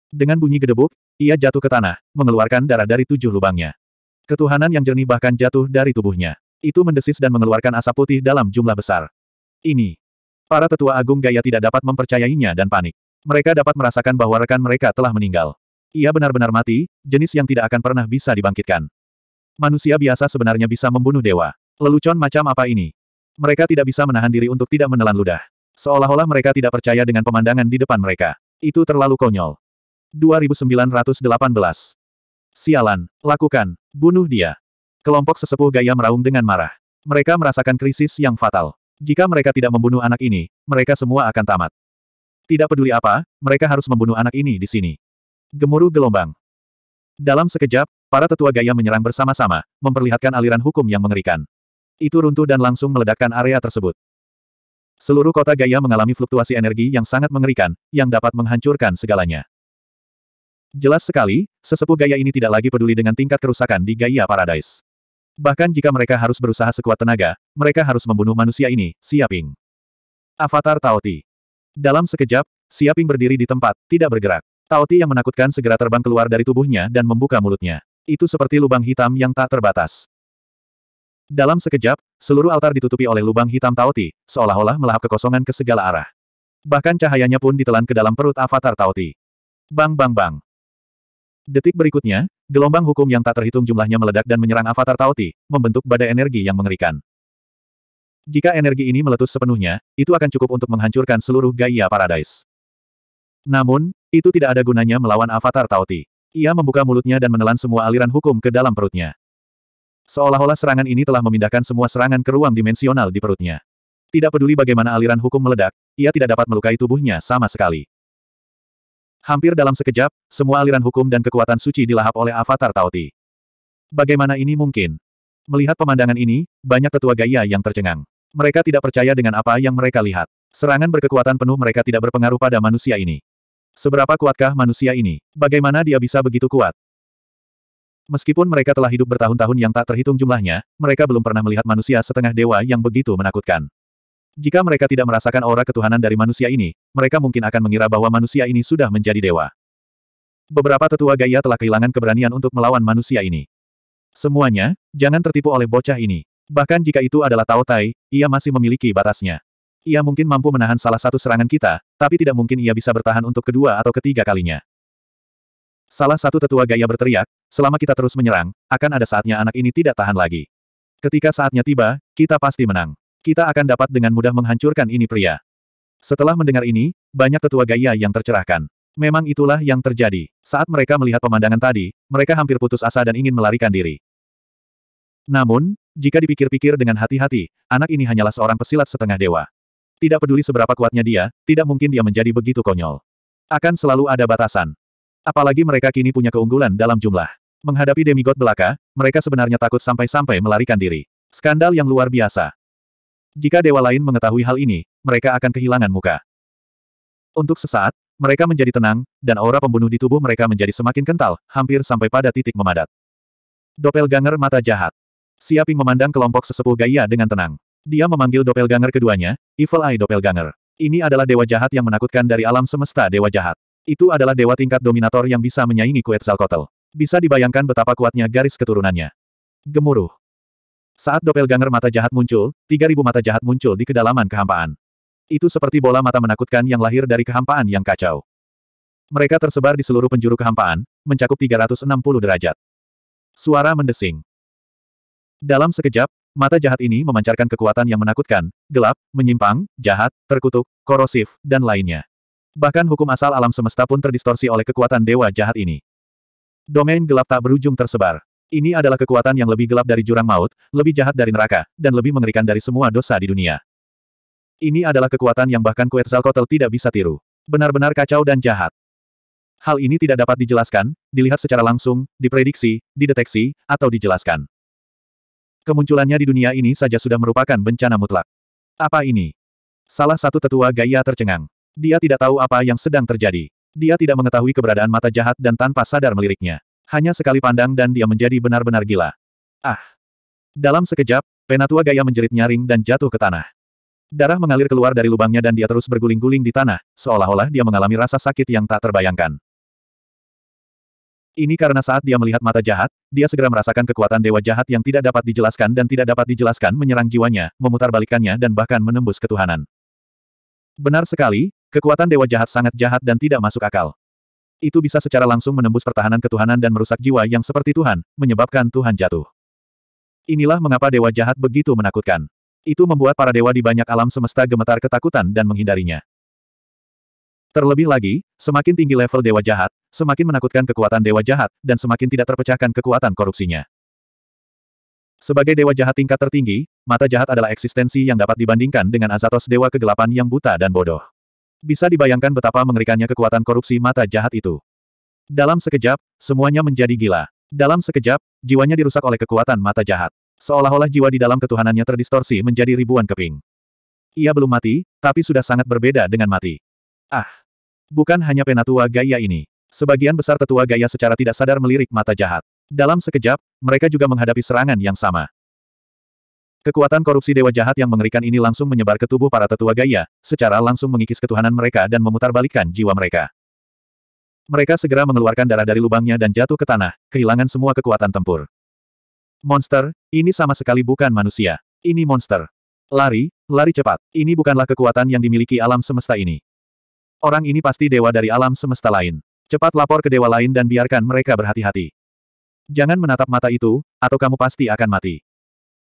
Speaker 1: Dengan bunyi gedebuk, ia jatuh ke tanah, mengeluarkan darah dari tujuh lubangnya. Ketuhanan yang jernih bahkan jatuh dari tubuhnya. Itu mendesis dan mengeluarkan asap putih dalam jumlah besar. Ini. Para tetua agung gaya tidak dapat mempercayainya dan panik. Mereka dapat merasakan bahwa rekan mereka telah meninggal. Ia benar-benar mati, jenis yang tidak akan pernah bisa dibangkitkan. Manusia biasa sebenarnya bisa membunuh dewa. Lelucon macam apa ini? Mereka tidak bisa menahan diri untuk tidak menelan ludah. Seolah-olah mereka tidak percaya dengan pemandangan di depan mereka. Itu terlalu konyol. 2918. Sialan, lakukan, bunuh dia. Kelompok sesepuh gaya meraung dengan marah. Mereka merasakan krisis yang fatal. Jika mereka tidak membunuh anak ini, mereka semua akan tamat. Tidak peduli apa, mereka harus membunuh anak ini di sini. Gemuruh gelombang. Dalam sekejap, para tetua gaya menyerang bersama-sama, memperlihatkan aliran hukum yang mengerikan. Itu runtuh dan langsung meledakkan area tersebut. Seluruh kota gaya mengalami fluktuasi energi yang sangat mengerikan, yang dapat menghancurkan segalanya. Jelas sekali, sesepuh gaya ini tidak lagi peduli dengan tingkat kerusakan di Gaia Paradise. Bahkan jika mereka harus berusaha sekuat tenaga, mereka harus membunuh manusia ini, Siaping. Avatar Taoti. Dalam sekejap, Siaping berdiri di tempat, tidak bergerak. Taoti yang menakutkan segera terbang keluar dari tubuhnya dan membuka mulutnya. Itu seperti lubang hitam yang tak terbatas. Dalam sekejap, seluruh altar ditutupi oleh lubang hitam Taoti, seolah-olah melahap kekosongan ke segala arah. Bahkan cahayanya pun ditelan ke dalam perut avatar Taoti. Bang bang bang. Detik berikutnya, gelombang hukum yang tak terhitung jumlahnya meledak dan menyerang avatar Taoti, membentuk badai energi yang mengerikan. Jika energi ini meletus sepenuhnya, itu akan cukup untuk menghancurkan seluruh Gaia Paradise. Namun, itu tidak ada gunanya melawan avatar Taoti. Ia membuka mulutnya dan menelan semua aliran hukum ke dalam perutnya. Seolah-olah serangan ini telah memindahkan semua serangan ke ruang dimensional di perutnya. Tidak peduli bagaimana aliran hukum meledak, ia tidak dapat melukai tubuhnya sama sekali. Hampir dalam sekejap, semua aliran hukum dan kekuatan suci dilahap oleh avatar Taoti. Bagaimana ini mungkin? Melihat pemandangan ini, banyak tetua gaya yang tercengang. Mereka tidak percaya dengan apa yang mereka lihat. Serangan berkekuatan penuh mereka tidak berpengaruh pada manusia ini. Seberapa kuatkah manusia ini? Bagaimana dia bisa begitu kuat? Meskipun mereka telah hidup bertahun-tahun yang tak terhitung jumlahnya, mereka belum pernah melihat manusia setengah dewa yang begitu menakutkan. Jika mereka tidak merasakan aura ketuhanan dari manusia ini, mereka mungkin akan mengira bahwa manusia ini sudah menjadi dewa. Beberapa tetua gaya telah kehilangan keberanian untuk melawan manusia ini. Semuanya, jangan tertipu oleh bocah ini. Bahkan jika itu adalah Tao Tai, ia masih memiliki batasnya. Ia mungkin mampu menahan salah satu serangan kita, tapi tidak mungkin ia bisa bertahan untuk kedua atau ketiga kalinya. Salah satu tetua gaya berteriak, selama kita terus menyerang, akan ada saatnya anak ini tidak tahan lagi. Ketika saatnya tiba, kita pasti menang. Kita akan dapat dengan mudah menghancurkan ini pria. Setelah mendengar ini, banyak tetua gaya yang tercerahkan. Memang itulah yang terjadi. Saat mereka melihat pemandangan tadi, mereka hampir putus asa dan ingin melarikan diri. Namun, jika dipikir-pikir dengan hati-hati, anak ini hanyalah seorang pesilat setengah dewa. Tidak peduli seberapa kuatnya dia, tidak mungkin dia menjadi begitu konyol. Akan selalu ada batasan. Apalagi mereka kini punya keunggulan dalam jumlah. Menghadapi demigod belaka, mereka sebenarnya takut sampai-sampai melarikan diri. Skandal yang luar biasa. Jika dewa lain mengetahui hal ini, mereka akan kehilangan muka. Untuk sesaat, mereka menjadi tenang, dan aura pembunuh di tubuh mereka menjadi semakin kental, hampir sampai pada titik memadat. Doppelganger mata jahat. Siaping memandang kelompok sesepuh Gaia dengan tenang. Dia memanggil doppelganger keduanya, Evil Eye Doppelganger. Ini adalah dewa jahat yang menakutkan dari alam semesta dewa jahat. Itu adalah dewa tingkat dominator yang bisa menyaingi Quetzalcoatl. Bisa dibayangkan betapa kuatnya garis keturunannya. Gemuruh. Saat doppelganger mata jahat muncul, 3000 mata jahat muncul di kedalaman kehampaan. Itu seperti bola mata menakutkan yang lahir dari kehampaan yang kacau. Mereka tersebar di seluruh penjuru kehampaan, mencakup 360 derajat. Suara mendesing. Dalam sekejap, mata jahat ini memancarkan kekuatan yang menakutkan, gelap, menyimpang, jahat, terkutuk, korosif, dan lainnya. Bahkan hukum asal alam semesta pun terdistorsi oleh kekuatan dewa jahat ini. Domain gelap tak berujung tersebar. Ini adalah kekuatan yang lebih gelap dari jurang maut, lebih jahat dari neraka, dan lebih mengerikan dari semua dosa di dunia. Ini adalah kekuatan yang bahkan Quetzalcoatl tidak bisa tiru. Benar-benar kacau dan jahat. Hal ini tidak dapat dijelaskan, dilihat secara langsung, diprediksi, dideteksi, atau dijelaskan. Kemunculannya di dunia ini saja sudah merupakan bencana mutlak. Apa ini? Salah satu tetua Gaia tercengang. Dia tidak tahu apa yang sedang terjadi. Dia tidak mengetahui keberadaan mata jahat dan tanpa sadar meliriknya. Hanya sekali pandang dan dia menjadi benar-benar gila. Ah! Dalam sekejap, Penatua Gaya menjerit nyaring dan jatuh ke tanah. Darah mengalir keluar dari lubangnya dan dia terus berguling-guling di tanah, seolah-olah dia mengalami rasa sakit yang tak terbayangkan. Ini karena saat dia melihat mata jahat, dia segera merasakan kekuatan dewa jahat yang tidak dapat dijelaskan dan tidak dapat dijelaskan menyerang jiwanya, memutarbalikannya dan bahkan menembus ketuhanan. Benar sekali, kekuatan dewa jahat sangat jahat dan tidak masuk akal. Itu bisa secara langsung menembus pertahanan ketuhanan dan merusak jiwa yang seperti Tuhan, menyebabkan Tuhan jatuh. Inilah mengapa dewa jahat begitu menakutkan. Itu membuat para dewa di banyak alam semesta gemetar ketakutan dan menghindarinya. Terlebih lagi, semakin tinggi level dewa jahat, semakin menakutkan kekuatan dewa jahat, dan semakin tidak terpecahkan kekuatan korupsinya. Sebagai dewa jahat tingkat tertinggi, mata jahat adalah eksistensi yang dapat dibandingkan dengan Azatos dewa kegelapan yang buta dan bodoh. Bisa dibayangkan betapa mengerikannya kekuatan korupsi mata jahat itu. Dalam sekejap, semuanya menjadi gila. Dalam sekejap, jiwanya dirusak oleh kekuatan mata jahat. Seolah-olah jiwa di dalam ketuhanannya terdistorsi menjadi ribuan keping. Ia belum mati, tapi sudah sangat berbeda dengan mati. Ah! Bukan hanya penatua gaya ini. Sebagian besar tetua gaya secara tidak sadar melirik mata jahat. Dalam sekejap, mereka juga menghadapi serangan yang sama. Kekuatan korupsi dewa jahat yang mengerikan ini langsung menyebar ke tubuh para tetua gaya, secara langsung mengikis ketuhanan mereka dan memutarbalikkan jiwa mereka. Mereka segera mengeluarkan darah dari lubangnya dan jatuh ke tanah, kehilangan semua kekuatan tempur. Monster, ini sama sekali bukan manusia. Ini monster. Lari, lari cepat. Ini bukanlah kekuatan yang dimiliki alam semesta ini. Orang ini pasti dewa dari alam semesta lain. Cepat lapor ke dewa lain dan biarkan mereka berhati-hati. Jangan menatap mata itu, atau kamu pasti akan mati.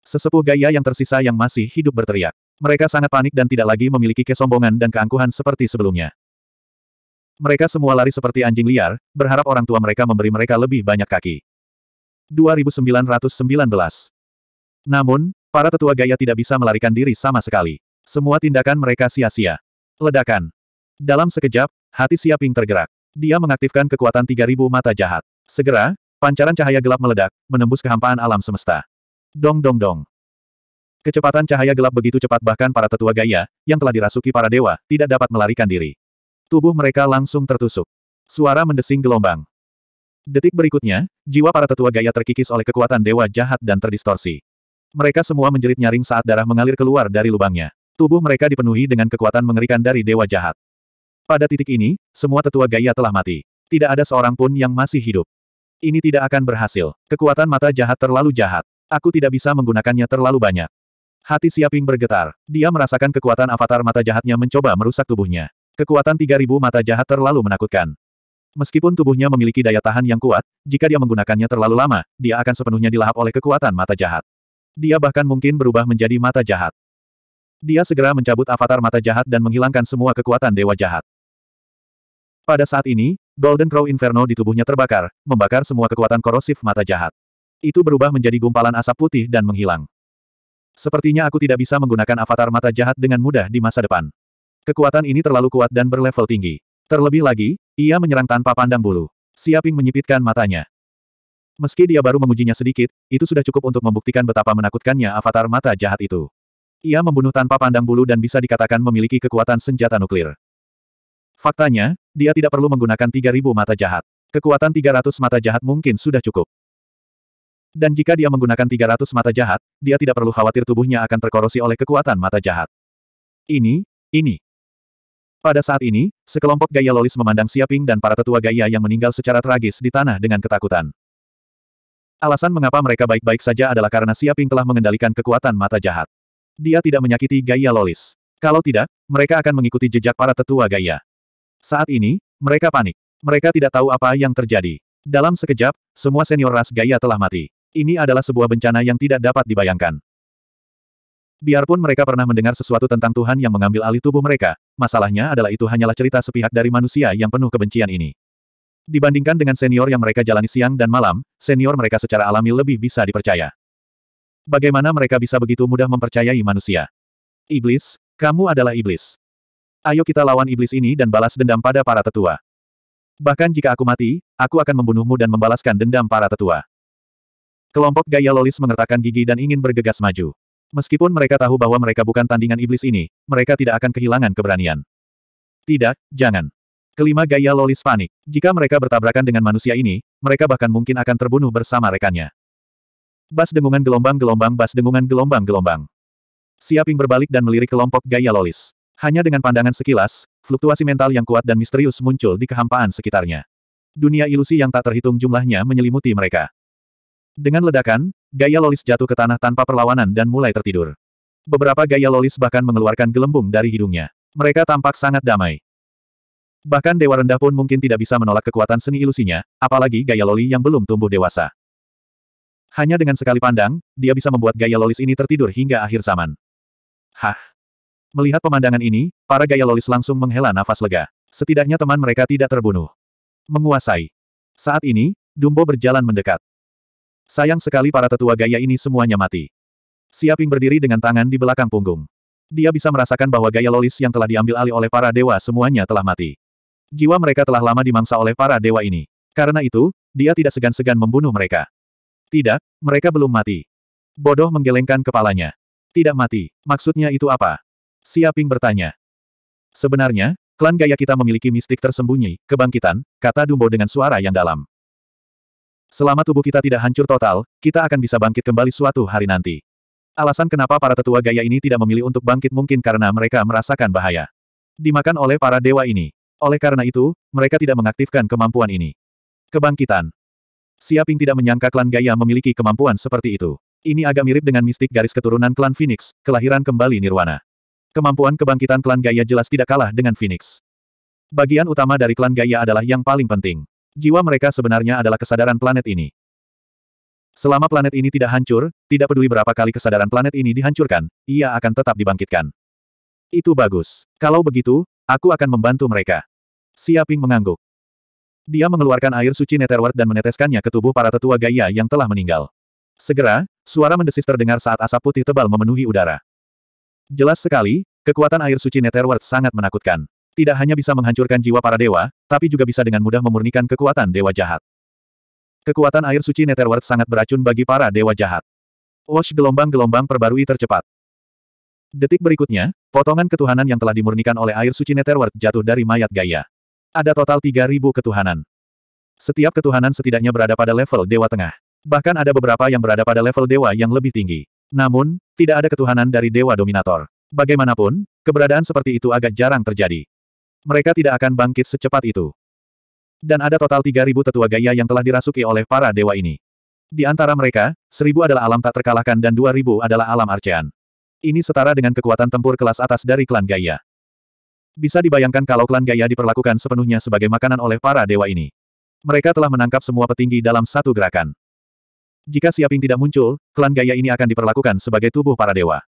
Speaker 1: Sesepuh Gaya yang tersisa yang masih hidup berteriak. Mereka sangat panik dan tidak lagi memiliki kesombongan dan keangkuhan seperti sebelumnya. Mereka semua lari seperti anjing liar, berharap orang tua mereka memberi mereka lebih banyak kaki. 2919 Namun, para tetua Gaya tidak bisa melarikan diri sama sekali. Semua tindakan mereka sia-sia. Ledakan. Dalam sekejap, hati Siaping tergerak. Dia mengaktifkan kekuatan 3000 mata jahat. Segera, pancaran cahaya gelap meledak, menembus kehampaan alam semesta. Dong dong dong. Kecepatan cahaya gelap begitu cepat bahkan para tetua gaya, yang telah dirasuki para dewa, tidak dapat melarikan diri. Tubuh mereka langsung tertusuk. Suara mendesing gelombang. Detik berikutnya, jiwa para tetua gaya terkikis oleh kekuatan dewa jahat dan terdistorsi. Mereka semua menjerit nyaring saat darah mengalir keluar dari lubangnya. Tubuh mereka dipenuhi dengan kekuatan mengerikan dari dewa jahat. Pada titik ini, semua tetua gaya telah mati. Tidak ada seorang pun yang masih hidup. Ini tidak akan berhasil. Kekuatan mata jahat terlalu jahat. Aku tidak bisa menggunakannya terlalu banyak. Hati Siaping bergetar. Dia merasakan kekuatan avatar mata jahatnya mencoba merusak tubuhnya. Kekuatan 3000 mata jahat terlalu menakutkan. Meskipun tubuhnya memiliki daya tahan yang kuat, jika dia menggunakannya terlalu lama, dia akan sepenuhnya dilahap oleh kekuatan mata jahat. Dia bahkan mungkin berubah menjadi mata jahat. Dia segera mencabut avatar mata jahat dan menghilangkan semua kekuatan dewa jahat. Pada saat ini, Golden Crow Inferno di tubuhnya terbakar, membakar semua kekuatan korosif mata jahat. Itu berubah menjadi gumpalan asap putih dan menghilang. Sepertinya aku tidak bisa menggunakan avatar mata jahat dengan mudah di masa depan. Kekuatan ini terlalu kuat dan berlevel tinggi. Terlebih lagi, ia menyerang tanpa pandang bulu. Siaping menyipitkan matanya. Meski dia baru mengujinya sedikit, itu sudah cukup untuk membuktikan betapa menakutkannya avatar mata jahat itu. Ia membunuh tanpa pandang bulu dan bisa dikatakan memiliki kekuatan senjata nuklir. Faktanya, dia tidak perlu menggunakan 3000 mata jahat. Kekuatan 300 mata jahat mungkin sudah cukup. Dan jika dia menggunakan 300 mata jahat, dia tidak perlu khawatir tubuhnya akan terkorosi oleh kekuatan mata jahat. Ini, ini. Pada saat ini, sekelompok gaya lolis memandang Siaping dan para tetua gaya yang meninggal secara tragis di tanah dengan ketakutan. Alasan mengapa mereka baik-baik saja adalah karena Siaping telah mengendalikan kekuatan mata jahat. Dia tidak menyakiti gaya lolis. Kalau tidak, mereka akan mengikuti jejak para tetua gaya. Saat ini, mereka panik. Mereka tidak tahu apa yang terjadi. Dalam sekejap, semua senior ras gaya telah mati. Ini adalah sebuah bencana yang tidak dapat dibayangkan. Biarpun mereka pernah mendengar sesuatu tentang Tuhan yang mengambil alih tubuh mereka, masalahnya adalah itu hanyalah cerita sepihak dari manusia yang penuh kebencian ini. Dibandingkan dengan senior yang mereka jalani siang dan malam, senior mereka secara alami lebih bisa dipercaya. Bagaimana mereka bisa begitu mudah mempercayai manusia? Iblis, kamu adalah iblis. Ayo kita lawan iblis ini dan balas dendam pada para tetua. Bahkan jika aku mati, aku akan membunuhmu dan membalaskan dendam para tetua. Kelompok gaya lolis mengertakkan gigi dan ingin bergegas maju. Meskipun mereka tahu bahwa mereka bukan tandingan iblis ini, mereka tidak akan kehilangan keberanian. Tidak, jangan. Kelima gaya lolis panik. Jika mereka bertabrakan dengan manusia ini, mereka bahkan mungkin akan terbunuh bersama rekannya. Bas dengungan gelombang-gelombang bas dengungan gelombang-gelombang. Siaping berbalik dan melirik kelompok gaya lolis. Hanya dengan pandangan sekilas, fluktuasi mental yang kuat dan misterius muncul di kehampaan sekitarnya. Dunia ilusi yang tak terhitung jumlahnya menyelimuti mereka. Dengan ledakan, Gaya Lolis jatuh ke tanah tanpa perlawanan dan mulai tertidur. Beberapa Gaya Lolis bahkan mengeluarkan gelembung dari hidungnya. Mereka tampak sangat damai. Bahkan Dewa Rendah pun mungkin tidak bisa menolak kekuatan seni ilusinya, apalagi Gaya Loli yang belum tumbuh dewasa. Hanya dengan sekali pandang, dia bisa membuat Gaya Lolis ini tertidur hingga akhir zaman. Hah! Melihat pemandangan ini, para Gaya Lolis langsung menghela nafas lega. Setidaknya teman mereka tidak terbunuh. Menguasai. Saat ini, Dumbo berjalan mendekat. Sayang sekali para tetua gaya ini semuanya mati. Siaping berdiri dengan tangan di belakang punggung. Dia bisa merasakan bahwa gaya lolis yang telah diambil alih oleh para dewa semuanya telah mati. Jiwa mereka telah lama dimangsa oleh para dewa ini. Karena itu, dia tidak segan-segan membunuh mereka. Tidak, mereka belum mati. Bodoh menggelengkan kepalanya. Tidak mati, maksudnya itu apa? Siaping bertanya. Sebenarnya, klan gaya kita memiliki mistik tersembunyi, kebangkitan, kata Dumbo dengan suara yang dalam. Selama tubuh kita tidak hancur total, kita akan bisa bangkit kembali suatu hari nanti. Alasan kenapa para tetua gaya ini tidak memilih untuk bangkit mungkin karena mereka merasakan bahaya. Dimakan oleh para dewa ini. Oleh karena itu, mereka tidak mengaktifkan kemampuan ini. Kebangkitan. Siaping tidak menyangka klan Gaya memiliki kemampuan seperti itu. Ini agak mirip dengan mistik garis keturunan klan Phoenix, kelahiran kembali Nirwana. Kemampuan kebangkitan klan Gaya jelas tidak kalah dengan Phoenix. Bagian utama dari klan Gaya adalah yang paling penting. Jiwa mereka sebenarnya adalah kesadaran planet ini. Selama planet ini tidak hancur, tidak peduli berapa kali kesadaran planet ini dihancurkan, ia akan tetap dibangkitkan. Itu bagus. Kalau begitu, aku akan membantu mereka. Siaping mengangguk. Dia mengeluarkan air suci Netherworld dan meneteskannya ke tubuh para tetua Gaia yang telah meninggal. Segera, suara mendesis terdengar saat asap putih tebal memenuhi udara. Jelas sekali, kekuatan air suci Netherworld sangat menakutkan. Tidak hanya bisa menghancurkan jiwa para dewa, tapi juga bisa dengan mudah memurnikan kekuatan dewa jahat. Kekuatan air suci Netherworld sangat beracun bagi para dewa jahat. Wash gelombang-gelombang perbarui tercepat. Detik berikutnya, potongan ketuhanan yang telah dimurnikan oleh air suci Netherworld jatuh dari mayat Gaia. Ada total 3.000 ketuhanan. Setiap ketuhanan setidaknya berada pada level dewa tengah. Bahkan ada beberapa yang berada pada level dewa yang lebih tinggi. Namun, tidak ada ketuhanan dari dewa dominator. Bagaimanapun, keberadaan seperti itu agak jarang terjadi. Mereka tidak akan bangkit secepat itu. Dan ada total 3.000 tetua gaya yang telah dirasuki oleh para dewa ini. Di antara mereka, 1.000 adalah alam tak terkalahkan dan 2.000 adalah alam arcean. Ini setara dengan kekuatan tempur kelas atas dari klan gaya. Bisa dibayangkan kalau klan gaya diperlakukan sepenuhnya sebagai makanan oleh para dewa ini. Mereka telah menangkap semua petinggi dalam satu gerakan. Jika Siaping tidak muncul, klan gaya ini akan diperlakukan sebagai tubuh para dewa.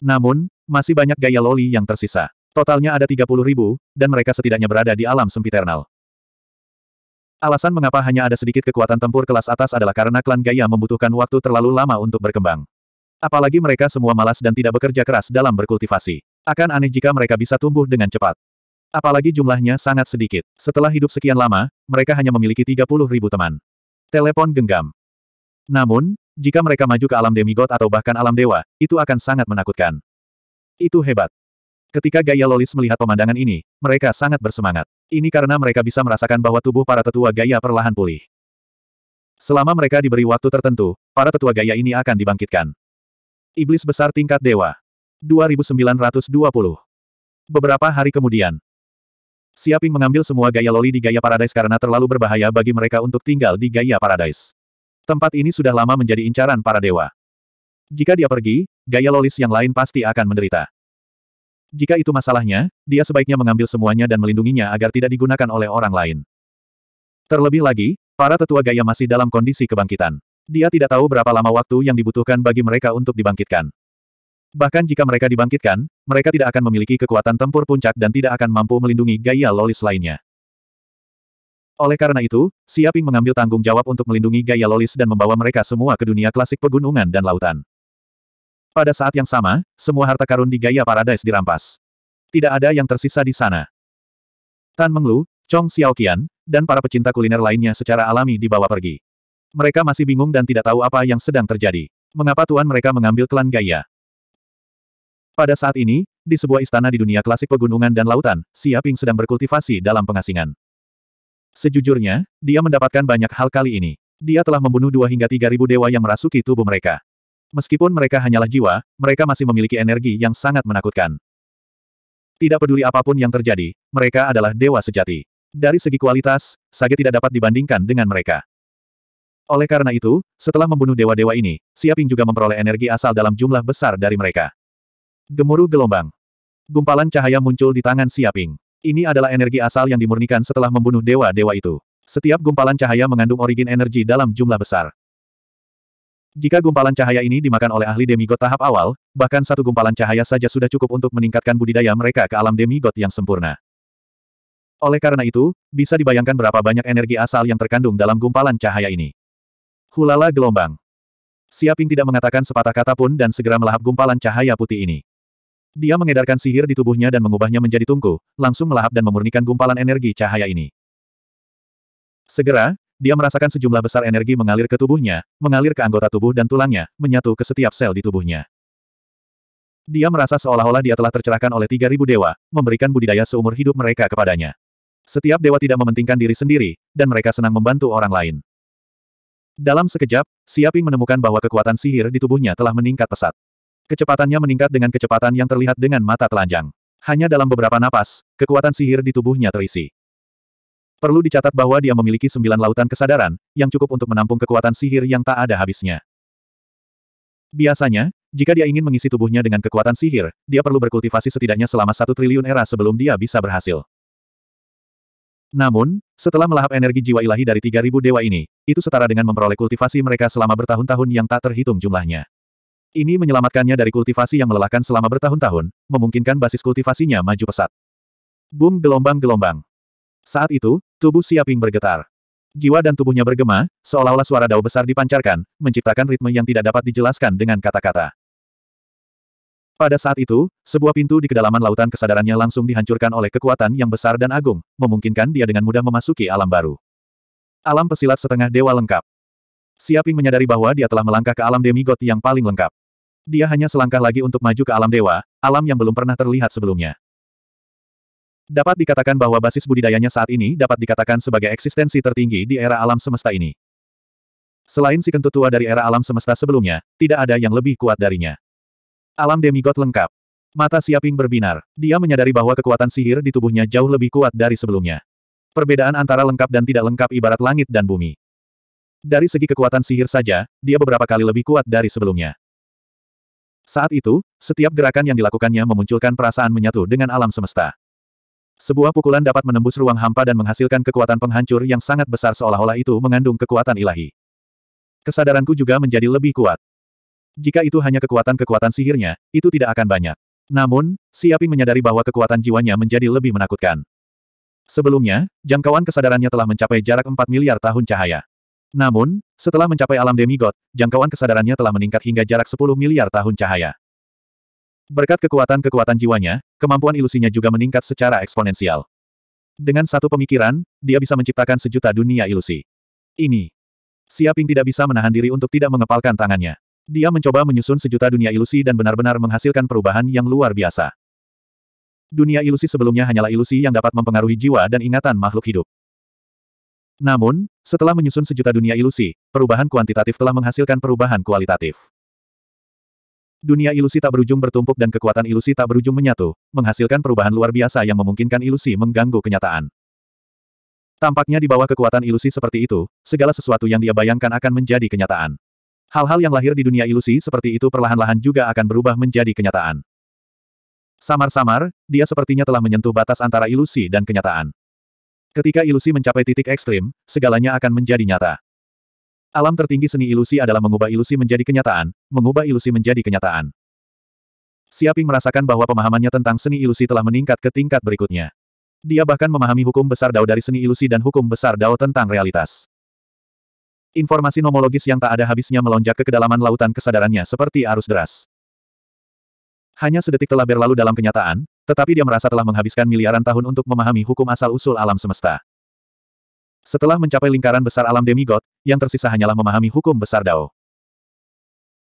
Speaker 1: Namun, masih banyak gaya loli yang tersisa. Totalnya ada 30 ribu, dan mereka setidaknya berada di alam sempiternal. Alasan mengapa hanya ada sedikit kekuatan tempur kelas atas adalah karena klan Gaia membutuhkan waktu terlalu lama untuk berkembang. Apalagi mereka semua malas dan tidak bekerja keras dalam berkultivasi. Akan aneh jika mereka bisa tumbuh dengan cepat. Apalagi jumlahnya sangat sedikit. Setelah hidup sekian lama, mereka hanya memiliki 30 ribu teman. Telepon genggam. Namun, jika mereka maju ke alam demigod atau bahkan alam dewa, itu akan sangat menakutkan. Itu hebat. Ketika Gaya Lolis melihat pemandangan ini, mereka sangat bersemangat. Ini karena mereka bisa merasakan bahwa tubuh para tetua Gaya perlahan pulih. Selama mereka diberi waktu tertentu, para tetua Gaya ini akan dibangkitkan. Iblis Besar Tingkat Dewa 2920 Beberapa hari kemudian, Siaping mengambil semua gaya loli di Gaya Paradise karena terlalu berbahaya bagi mereka untuk tinggal di Gaya Paradise. Tempat ini sudah lama menjadi incaran para dewa. Jika dia pergi, gaya lolis yang lain pasti akan menderita. Jika itu masalahnya, dia sebaiknya mengambil semuanya dan melindunginya agar tidak digunakan oleh orang lain. Terlebih lagi, para tetua gaya masih dalam kondisi kebangkitan. Dia tidak tahu berapa lama waktu yang dibutuhkan bagi mereka untuk dibangkitkan. Bahkan jika mereka dibangkitkan, mereka tidak akan memiliki kekuatan tempur puncak dan tidak akan mampu melindungi gaya lolis lainnya. Oleh karena itu, Siaping mengambil tanggung jawab untuk melindungi gaya lolis dan membawa mereka semua ke dunia klasik pegunungan dan lautan. Pada saat yang sama, semua harta karun di Gaya Paradise dirampas. Tidak ada yang tersisa di sana. Tan Menglu, Chong Xiaoqian, dan para pecinta kuliner lainnya secara alami dibawa pergi. Mereka masih bingung dan tidak tahu apa yang sedang terjadi. Mengapa tuan mereka mengambil klan Gaya? Pada saat ini, di sebuah istana di dunia klasik pegunungan dan lautan, Xiaping sedang berkultivasi dalam pengasingan. Sejujurnya, dia mendapatkan banyak hal kali ini. Dia telah membunuh dua hingga tiga ribu dewa yang merasuki tubuh mereka. Meskipun mereka hanyalah jiwa, mereka masih memiliki energi yang sangat menakutkan. Tidak peduli apapun yang terjadi, mereka adalah dewa sejati. Dari segi kualitas, Sage tidak dapat dibandingkan dengan mereka. Oleh karena itu, setelah membunuh dewa-dewa ini, Siaping juga memperoleh energi asal dalam jumlah besar dari mereka. Gemuruh gelombang. Gumpalan cahaya muncul di tangan Siaping. Ini adalah energi asal yang dimurnikan setelah membunuh dewa-dewa itu. Setiap gumpalan cahaya mengandung origin energi dalam jumlah besar. Jika gumpalan cahaya ini dimakan oleh ahli demigod tahap awal, bahkan satu gumpalan cahaya saja sudah cukup untuk meningkatkan budidaya mereka ke alam demigod yang sempurna. Oleh karena itu, bisa dibayangkan berapa banyak energi asal yang terkandung dalam gumpalan cahaya ini. Hulala gelombang. Siaping tidak mengatakan sepatah kata pun dan segera melahap gumpalan cahaya putih ini. Dia mengedarkan sihir di tubuhnya dan mengubahnya menjadi tungku, langsung melahap dan memurnikan gumpalan energi cahaya ini. Segera, dia merasakan sejumlah besar energi mengalir ke tubuhnya, mengalir ke anggota tubuh dan tulangnya, menyatu ke setiap sel di tubuhnya. Dia merasa seolah-olah dia telah tercerahkan oleh 3.000 dewa, memberikan budidaya seumur hidup mereka kepadanya. Setiap dewa tidak mementingkan diri sendiri, dan mereka senang membantu orang lain. Dalam sekejap, Siaping menemukan bahwa kekuatan sihir di tubuhnya telah meningkat pesat. Kecepatannya meningkat dengan kecepatan yang terlihat dengan mata telanjang. Hanya dalam beberapa napas, kekuatan sihir di tubuhnya terisi. Perlu dicatat bahwa dia memiliki sembilan lautan kesadaran, yang cukup untuk menampung kekuatan sihir yang tak ada habisnya. Biasanya, jika dia ingin mengisi tubuhnya dengan kekuatan sihir, dia perlu berkultivasi setidaknya selama satu triliun era sebelum dia bisa berhasil. Namun, setelah melahap energi jiwa ilahi dari 3.000 dewa ini, itu setara dengan memperoleh kultivasi mereka selama bertahun-tahun yang tak terhitung jumlahnya. Ini menyelamatkannya dari kultivasi yang melelahkan selama bertahun-tahun, memungkinkan basis kultivasinya maju pesat. Boom gelombang-gelombang. Saat itu, tubuh Siaping bergetar. Jiwa dan tubuhnya bergema, seolah-olah suara dao besar dipancarkan, menciptakan ritme yang tidak dapat dijelaskan dengan kata-kata. Pada saat itu, sebuah pintu di kedalaman lautan kesadarannya langsung dihancurkan oleh kekuatan yang besar dan agung, memungkinkan dia dengan mudah memasuki alam baru. Alam pesilat setengah dewa lengkap. Siaping menyadari bahwa dia telah melangkah ke alam demigod yang paling lengkap. Dia hanya selangkah lagi untuk maju ke alam dewa, alam yang belum pernah terlihat sebelumnya. Dapat dikatakan bahwa basis budidayanya saat ini dapat dikatakan sebagai eksistensi tertinggi di era alam semesta ini. Selain si kentut tua dari era alam semesta sebelumnya, tidak ada yang lebih kuat darinya. Alam demigod lengkap. Mata Siaping berbinar. Dia menyadari bahwa kekuatan sihir di tubuhnya jauh lebih kuat dari sebelumnya. Perbedaan antara lengkap dan tidak lengkap ibarat langit dan bumi. Dari segi kekuatan sihir saja, dia beberapa kali lebih kuat dari sebelumnya. Saat itu, setiap gerakan yang dilakukannya memunculkan perasaan menyatu dengan alam semesta. Sebuah pukulan dapat menembus ruang hampa dan menghasilkan kekuatan penghancur yang sangat besar seolah-olah itu mengandung kekuatan ilahi. Kesadaranku juga menjadi lebih kuat. Jika itu hanya kekuatan-kekuatan sihirnya, itu tidak akan banyak. Namun, Siaping menyadari bahwa kekuatan jiwanya menjadi lebih menakutkan. Sebelumnya, jangkauan kesadarannya telah mencapai jarak 4 miliar tahun cahaya. Namun, setelah mencapai alam demigod, jangkauan kesadarannya telah meningkat hingga jarak 10 miliar tahun cahaya. Berkat kekuatan-kekuatan jiwanya, kemampuan ilusinya juga meningkat secara eksponensial. Dengan satu pemikiran, dia bisa menciptakan sejuta dunia ilusi. Ini. Siaping tidak bisa menahan diri untuk tidak mengepalkan tangannya. Dia mencoba menyusun sejuta dunia ilusi dan benar-benar menghasilkan perubahan yang luar biasa. Dunia ilusi sebelumnya hanyalah ilusi yang dapat mempengaruhi jiwa dan ingatan makhluk hidup. Namun, setelah menyusun sejuta dunia ilusi, perubahan kuantitatif telah menghasilkan perubahan kualitatif. Dunia ilusi tak berujung bertumpuk dan kekuatan ilusi tak berujung menyatu, menghasilkan perubahan luar biasa yang memungkinkan ilusi mengganggu kenyataan. Tampaknya di bawah kekuatan ilusi seperti itu, segala sesuatu yang dia bayangkan akan menjadi kenyataan. Hal-hal yang lahir di dunia ilusi seperti itu perlahan-lahan juga akan berubah menjadi kenyataan. Samar-samar, dia sepertinya telah menyentuh batas antara ilusi dan kenyataan. Ketika ilusi mencapai titik ekstrim, segalanya akan menjadi nyata. Alam tertinggi seni ilusi adalah mengubah ilusi menjadi kenyataan, mengubah ilusi menjadi kenyataan. Siaping merasakan bahwa pemahamannya tentang seni ilusi telah meningkat ke tingkat berikutnya. Dia bahkan memahami hukum besar Dao dari seni ilusi dan hukum besar Dao tentang realitas. Informasi nomologis yang tak ada habisnya melonjak ke kedalaman lautan kesadarannya seperti arus deras. Hanya sedetik telah berlalu dalam kenyataan, tetapi dia merasa telah menghabiskan miliaran tahun untuk memahami hukum asal-usul alam semesta. Setelah mencapai lingkaran besar alam demigod, yang tersisa hanyalah memahami hukum besar Dao.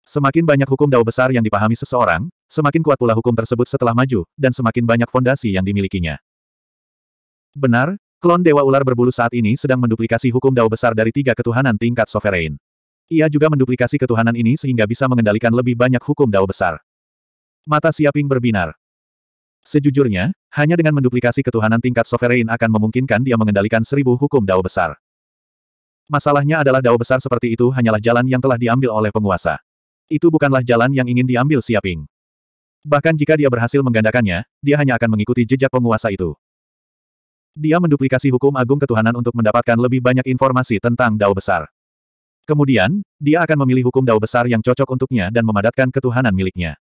Speaker 1: Semakin banyak hukum Dao besar yang dipahami seseorang, semakin kuat pula hukum tersebut setelah maju, dan semakin banyak fondasi yang dimilikinya. Benar, klon Dewa Ular berbulu saat ini sedang menduplikasi hukum Dao besar dari tiga ketuhanan tingkat sovereign. Ia juga menduplikasi ketuhanan ini sehingga bisa mengendalikan lebih banyak hukum Dao besar. Mata Siaping berbinar. Sejujurnya, hanya dengan menduplikasi ketuhanan tingkat sovereign akan memungkinkan dia mengendalikan seribu hukum dao besar. Masalahnya adalah dao besar seperti itu hanyalah jalan yang telah diambil oleh penguasa. Itu bukanlah jalan yang ingin diambil Siaping. Bahkan jika dia berhasil menggandakannya, dia hanya akan mengikuti jejak penguasa itu. Dia menduplikasi hukum agung ketuhanan untuk mendapatkan lebih banyak informasi tentang dao besar. Kemudian, dia akan memilih hukum dao besar yang cocok untuknya dan memadatkan ketuhanan miliknya.